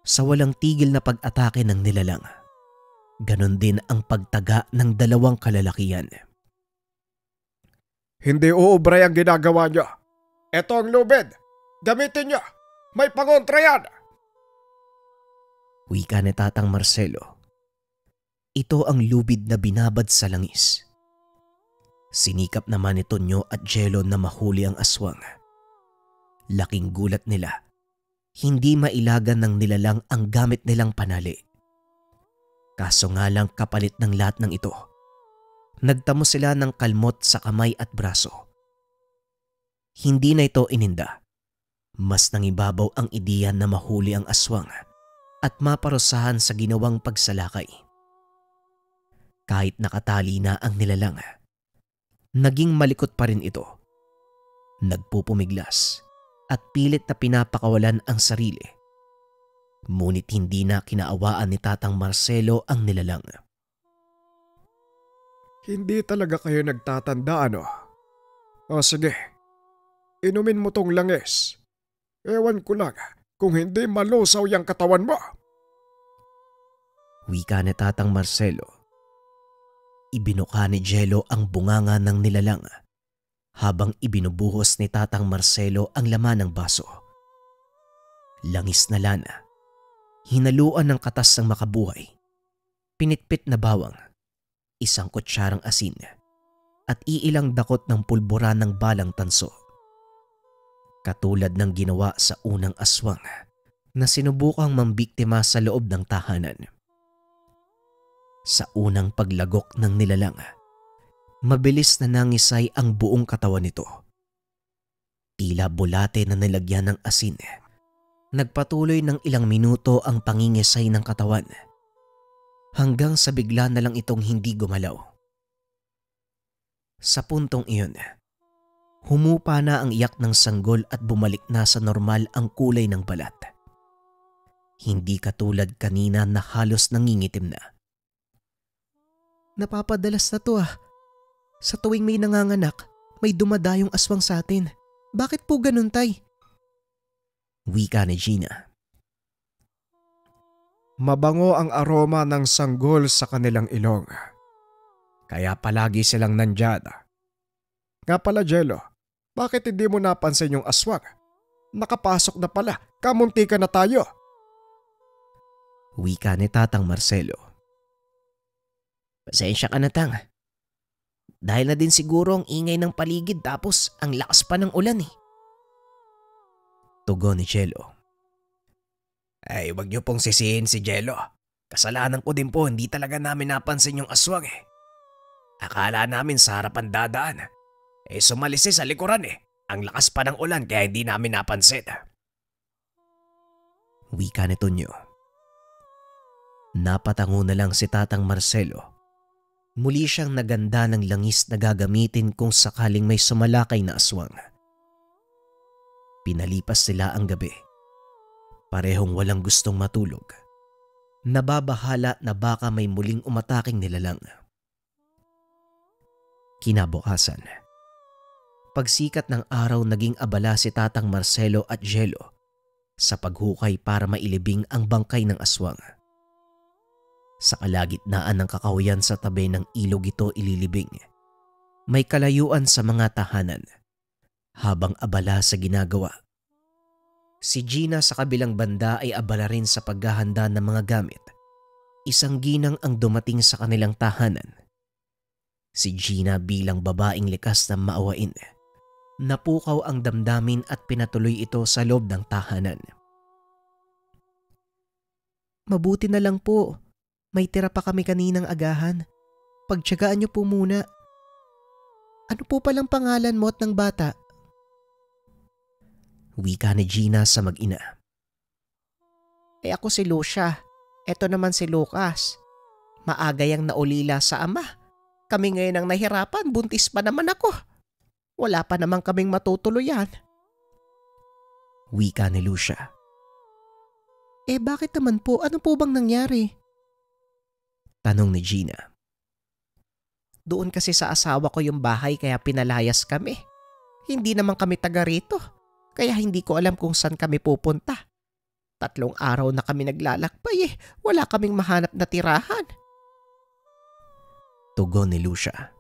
sa walang tigil na pag-atake ng nilalang. Ganon din ang pagtaga ng dalawang kalalakian. Hindi uubray ang ginagawa niya. Ito ang lubid. Gamitin niya. May pangontra yan. Wika ni Tatang Marcelo. Ito ang lubid na binabad sa langis. Sinikap naman ni Tonyo at Jello na mahuli ang aswang. Laking gulat nila. Hindi mailagan ng nilalang ang gamit nilang panali. Kaso nga lang kapalit ng lahat ng ito. Nagtamo sila ng kalmot sa kamay at braso. Hindi na ito ininda. Mas nangibabaw ang ideya na mahuli ang aswang at maparusahan sa ginawang pagsalakay. Kahit nakatali na ang nilalang, naging malikot pa rin ito. Nagpupumiglas at pilit na pinapakawalan ang sarili. Ngunit hindi na kinaawaan ni Tatang Marcelo ang nilalang. Hindi talaga kayo nagtatanda ano? O sige, inumin mo tong langis. Ewan ko lang kung hindi malusaw yung katawan mo. Wika ni Tatang Marcelo Ibinuka ni Jello ang bunganga ng nilalang habang ibinubuhos ni Tatang Marcelo ang laman ng baso. Langis na lana, hinaluan ng katas ng makabuhay, pinitpit na bawang, isang kutsarang asin, at iilang dakot ng pulbura ng balang tanso. Katulad ng ginawa sa unang aswang na sinubukang mambiktima sa loob ng tahanan sa unang paglagok ng nilalang. Mabilis na nangisay ang buong katawan nito. Tila bulate na nilagyan ng asin. Nagpatuloy ng ilang minuto ang pangingisay ng katawan. Hanggang sa bigla na lang itong hindi gumalaw. Sa puntong iyon, humupa na ang iyak ng sanggol at bumalik na sa normal ang kulay ng balat. Hindi katulad kanina na halos nangingitim na. Napapadalas na to ah. Sa tuwing may nanganganak, may dumadayong aswang sa atin. Bakit po ganun tay? Wika ni Gina. Mabango ang aroma ng sanggol sa kanilang ilong. Kaya palagi silang nandyan. Nga pala Jello, bakit hindi mo napansin yung aswang? Nakapasok na pala, kamunti ka na tayo. Wika ni Tatang Marcelo. Pasensya ka na tang. Dahil na din siguro ang ingay ng paligid tapos ang lakas pa ng ulan eh. Tugon ni Jello. Ay, wag niyo pong sisihin si Jello. Kasalanan ko din po, hindi talaga namin napansin yung aswang eh. Akala namin sa harapan dadaan. Eh sumalis eh sa likuran eh. Ang lakas pa ng ulan kaya hindi namin napansin. Wika ni niyo. Napatango na lang si Tatang Marcelo Muli siyang naganda ng langis na gagamitin kung sakaling may sumalakay na aswang. Pinalipas sila ang gabi. Parehong walang gustong matulog. Nababahala na baka may muling umataking nilalang. Kinabukasan. Pagsikat ng araw naging abala si Tatang Marcelo at Jello sa paghukay para mailibing ang bangkay ng aswang. Sa kalagitnaan ng kakahuyan sa tabi ng ilog ito ililibing. May kalayuan sa mga tahanan habang abala sa ginagawa. Si Gina sa kabilang banda ay abala rin sa paghahanda ng mga gamit. Isang ginang ang dumating sa kanilang tahanan. Si Gina bilang babaing likas na maawain. Napukaw ang damdamin at pinatuloy ito sa loob ng tahanan. Mabuti na lang po may tira pa kami kaninang agahan. Pagtsagaan niyo po muna. Ano po palang pangalan mo at ng bata? Wika ni Gina sa mag-ina. Eh ako si Lucia. Eto naman si Lucas. Maagayang naulila sa ama. Kami ngayon ang nahirapan, buntis pa naman ako. Wala pa naman kaming matutuluyan. Wika ni Lucia. Eh bakit naman po? Ano po bang nangyari? Tanong ni Gina. Doon kasi sa asawa ko yung bahay kaya pinalayas kami. Hindi naman kami taga rito. Kaya hindi ko alam kung saan kami pupunta. Tatlong araw na kami naglalakbay eh. Wala kaming mahanap na tirahan. Tugon ni Lucia.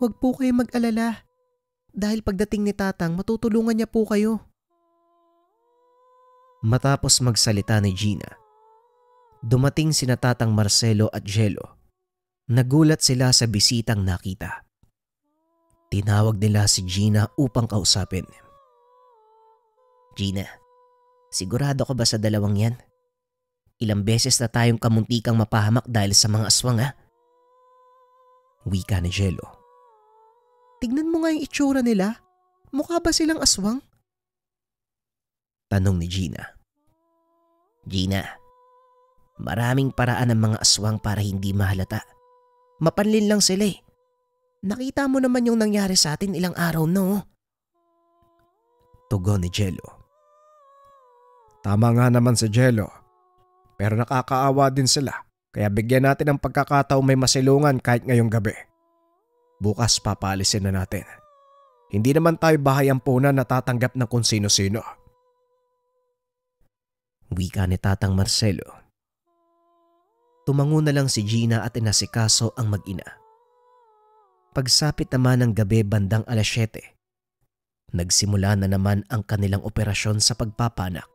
Huwag po kayo mag-alala. Dahil pagdating ni Tatang, matutulungan niya po kayo. Matapos magsalita ni Gina, dumating sina Tatang Marcelo at Jello. Nagulat sila sa bisitang nakita. Tinawag nila si Gina upang kausapin. Gina, sigurado ka ba sa dalawang yan? Ilang beses na tayong kamuntikang mapahamak dahil sa mga aswang ha? Ah. Wika ni Jello. Tignan mo nga yung itsura nila. Mukha ba silang aswang? Tanong ni Gina. Gina, Maraming paraan ng mga aswang para hindi mahalata. Mapanlin lang sila eh. Nakita mo naman yung nangyari sa atin ilang araw no? Tugon ni Jello. Tama nga naman si Jello. Pero nakakaawa din sila. Kaya bigyan natin ng pagkakataong may masilungan kahit ngayong gabi. Bukas papalisin na natin. Hindi naman tayo bahay bahayampunan na tatanggap ng kung sino-sino. Wika ni Tatang Marcelo Tumango na lang si Gina at inasikaso ang mag-ina. Pagsapit naman ng gabi bandang alas 7, nagsimula na naman ang kanilang operasyon sa pagpapanak.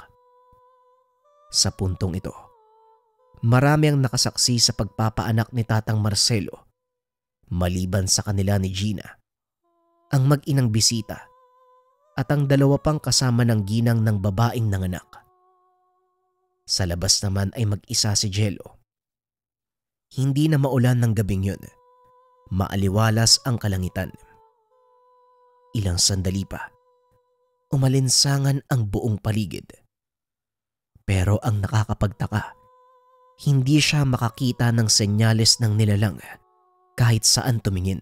Sa puntong ito, marami ang nakasaksi sa pagpapaanak ni Tatang Marcelo maliban sa kanila ni Gina, ang mag-inang bisita at ang dalawa pang kasama ng ginang ng babaeng nanganak. Sa labas naman ay mag-isa si Jello hindi na maulan ng gabing yun. Maaliwalas ang kalangitan. Ilang sandali pa, umalinsangan ang buong paligid. Pero ang nakakapagtaka, hindi siya makakita ng senyales ng nilalang kahit saan tumingin.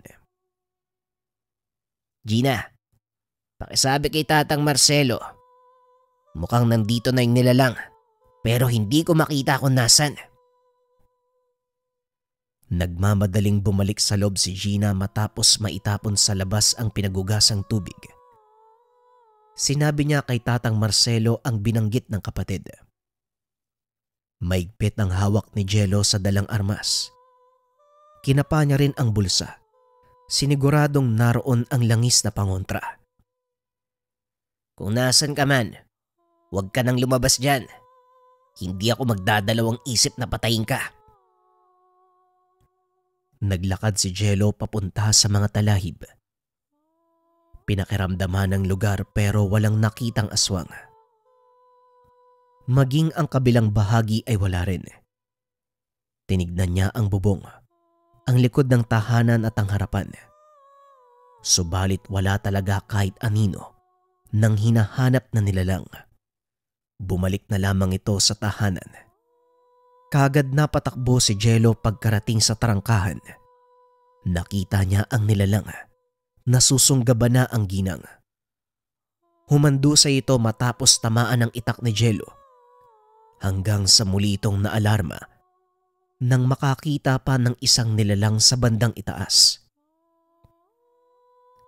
Gina, pakisabi kay Tatang Marcelo, mukhang nandito na yung nilalang pero hindi ko makita kung nasan. Nagmamadaling bumalik sa loob si Gina matapos maitapon sa labas ang pinagugasang tubig. Sinabi niya kay Tatang Marcelo ang binanggit ng kapatid. Maigpit ang hawak ni Jello sa dalang armas. Kinapa niya rin ang bulsa. Siniguradong naroon ang langis na pangontra. Kung nasan ka man, huwag ka nang lumabas dyan. Hindi ako magdadalawang isip na patayin ka. Naglakad si Jello papunta sa mga talahib. Pinakiramdaman ng lugar pero walang nakitang aswang. Maging ang kabilang bahagi ay wala rin. Tinignan niya ang bubong, ang likod ng tahanan at ang harapan. Subalit wala talaga kahit anino nang hinahanap na nilalang. Bumalik na lamang ito sa tahanan Kagad na patakbo si Jello pagkarating sa tarangkahan. Nakita niya ang nilalang. Nasusunggaba na ang ginang. Humando sa ito matapos tamaan ang itak ni Jello. Hanggang sa muli itong naalarma nang makakita pa ng isang nilalang sa bandang itaas.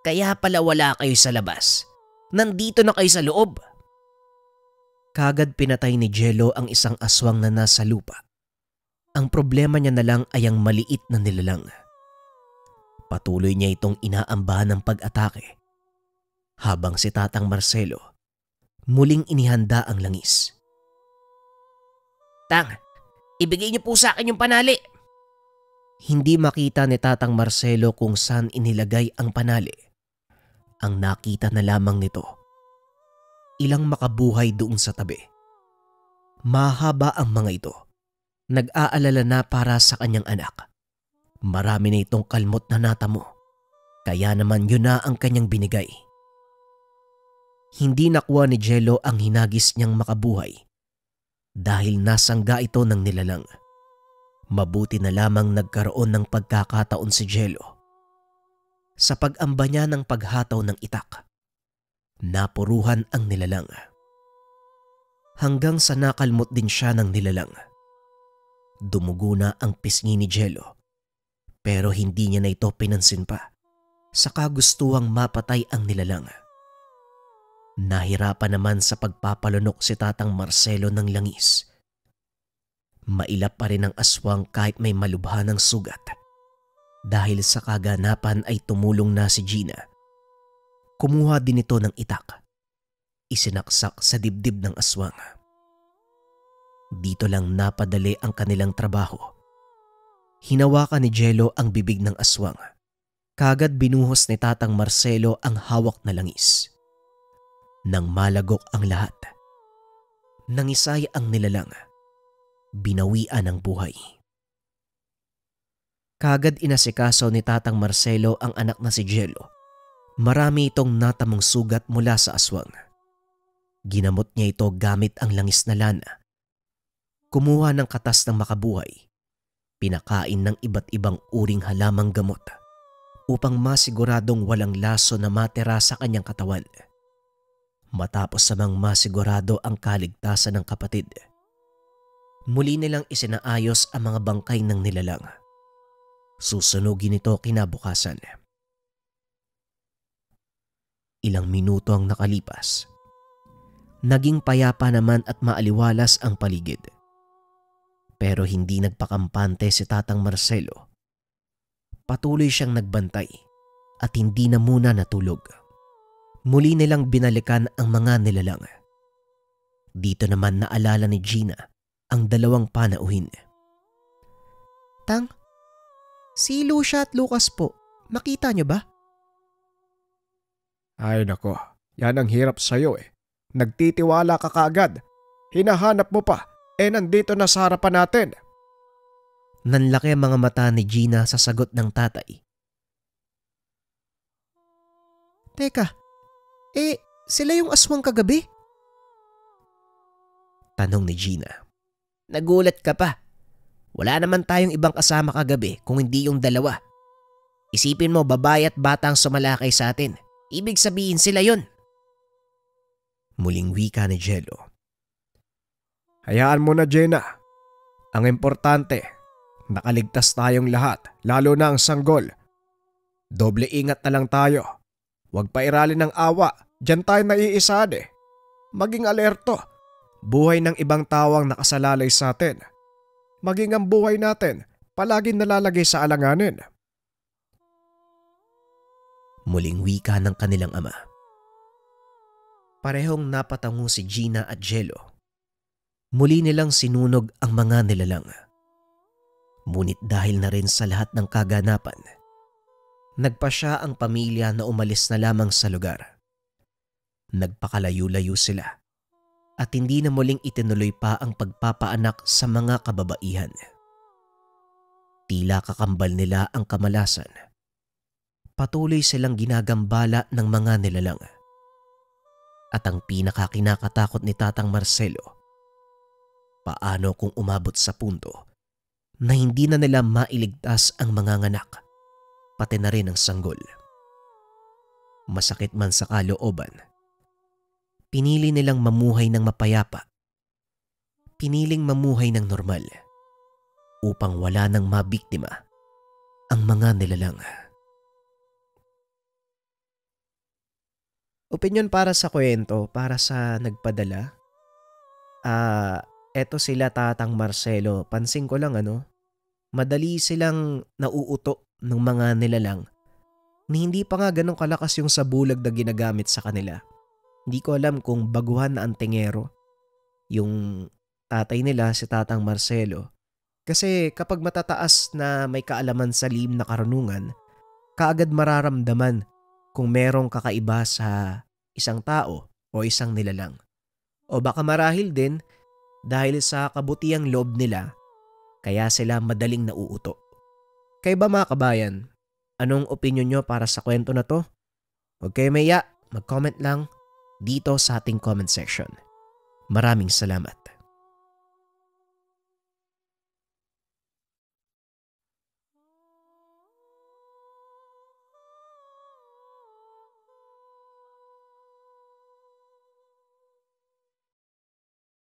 Kaya pala wala kayo sa labas. Nandito na kayo sa loob. Kagad pinatay ni Jello ang isang aswang na nasa lupa ang problema niya na lang ay ang maliit na nilalang. Patuloy niya itong inaambahan ng pag-atake habang si Tatang Marcelo muling inihanda ang langis. Tang, ibigay niyo po sa akin yung panali. Hindi makita ni Tatang Marcelo kung saan inilagay ang panali. Ang nakita na lamang nito, ilang makabuhay doon sa tabi. Mahaba ang mga ito nag-aalala na para sa kanyang anak. Marami na itong kalmot na natamo, kaya naman yun na ang kanyang binigay. Hindi nakuha ni Jello ang hinagis niyang makabuhay dahil nasangga ito ng nilalang. Mabuti na lamang nagkaroon ng pagkakataon si Jello sa pag-amba niya ng paghataw ng itak. Napuruhan ang nilalang. Hanggang sa nakalmot din siya ng nilalang Dumugo na ang pisngi ni Jello pero hindi niya na ito pinansin pa. Saka gustuwang mapatay ang nilalang. Nahirapan naman sa pagpapalunok si Tatang Marcelo ng langis. Mailap pa rin ang aswang kahit may malubha ng sugat. Dahil sa kaganapan ay tumulong na si Gina. Kumuha din ito ng itak. Isinaksak sa dibdib ng aswang. Dito lang napadali ang kanilang trabaho. Hinawakan ni Jello ang bibig ng aswang. Kagad binuhos ni Tatang Marcelo ang hawak na langis. Nang malagok ang lahat, nangisay ang nilalang, binawian ang buhay. Kagad inasikaso ni Tatang Marcelo ang anak na si Jello. Marami itong natamang sugat mula sa aswang. Ginamot niya ito gamit ang langis na lana kumuha ng katas ng makabuhay, pinakain ng iba't ibang uring halamang gamot upang masiguradong walang laso na matera sa kanyang katawan. Matapos samang masigurado ang kaligtasan ng kapatid, muli nilang isinaayos ang mga bangkay ng nilalang. Susunugin ito kinabukasan. Ilang minuto ang nakalipas. Naging payapa naman at maaliwalas ang paligid. Pero hindi nagpakampante si Tatang Marcelo. Patuloy siyang nagbantay at hindi na muna natulog. Muli nilang binalikan ang mga nilalang. Dito naman naalala ni Gina ang dalawang panauhin. Tang, si Lucia at Lucas po, makita niyo ba? Ay nako, yan ang hirap sa'yo eh. Nagtitiwala ka kaagad. Hinahanap mo pa eh nandito na sa harapan natin. Nanlaki ang mga mata ni Gina sa sagot ng tatay. Teka, eh sila yung aswang kagabi? Tanong ni Gina. Nagulat ka pa. Wala naman tayong ibang kasama kagabi kung hindi yung dalawa. Isipin mo babae at bata ang sumalakay sa atin. Ibig sabihin sila yon. Muling wika ni Jello. Hayaan mo na Jenna. Ang importante, nakaligtas tayong lahat, lalo na ang sanggol. Doble ingat na lang tayo. Huwag pairalin ng awa, dyan tayo naiisad eh. Maging alerto, buhay ng ibang tao ang nakasalalay sa atin. Maging ang buhay natin, palaging nalalagay sa alanganin. Muling wika ng kanilang ama. Parehong napatango si Gina at Jello muli nilang sinunog ang mga nilalang. Ngunit dahil na rin sa lahat ng kaganapan, nagpa siya ang pamilya na umalis na lamang sa lugar. Nagpakalayo-layo sila at hindi na muling itinuloy pa ang pagpapaanak sa mga kababaihan. Tila kakambal nila ang kamalasan. Patuloy silang ginagambala ng mga nilalang. At ang pinakakinakatakot ni Tatang Marcelo Paano kung umabot sa punto na hindi na nila mailigtas ang mga nganak, pati na rin ang sanggol? Masakit man sa kalooban, pinili nilang mamuhay ng mapayapa. Piniling mamuhay ng normal upang wala nang mabiktima ang mga nilalang. Opinyon para sa kwento, para sa nagpadala, uh, Eto sila Tatang Marcelo, pansin ko lang ano, madali silang nauuto ng mga nilalang ni hindi pa nga ganong kalakas yung sabulag na ginagamit sa kanila. Hindi ko alam kung baguhan na ang tingero, yung tatay nila si Tatang Marcelo. Kasi kapag matataas na may kaalaman sa lim na karunungan, kaagad mararamdaman kung merong kakaiba sa isang tao o isang nilalang. O baka marahil din dahil sa kabutiang loob nila kaya sila madaling nauuto. Kaya ba mga kabayan, anong opinion nyo para sa kwento na to? Huwag kayo maya, mag-comment lang dito sa ating comment section. Maraming salamat.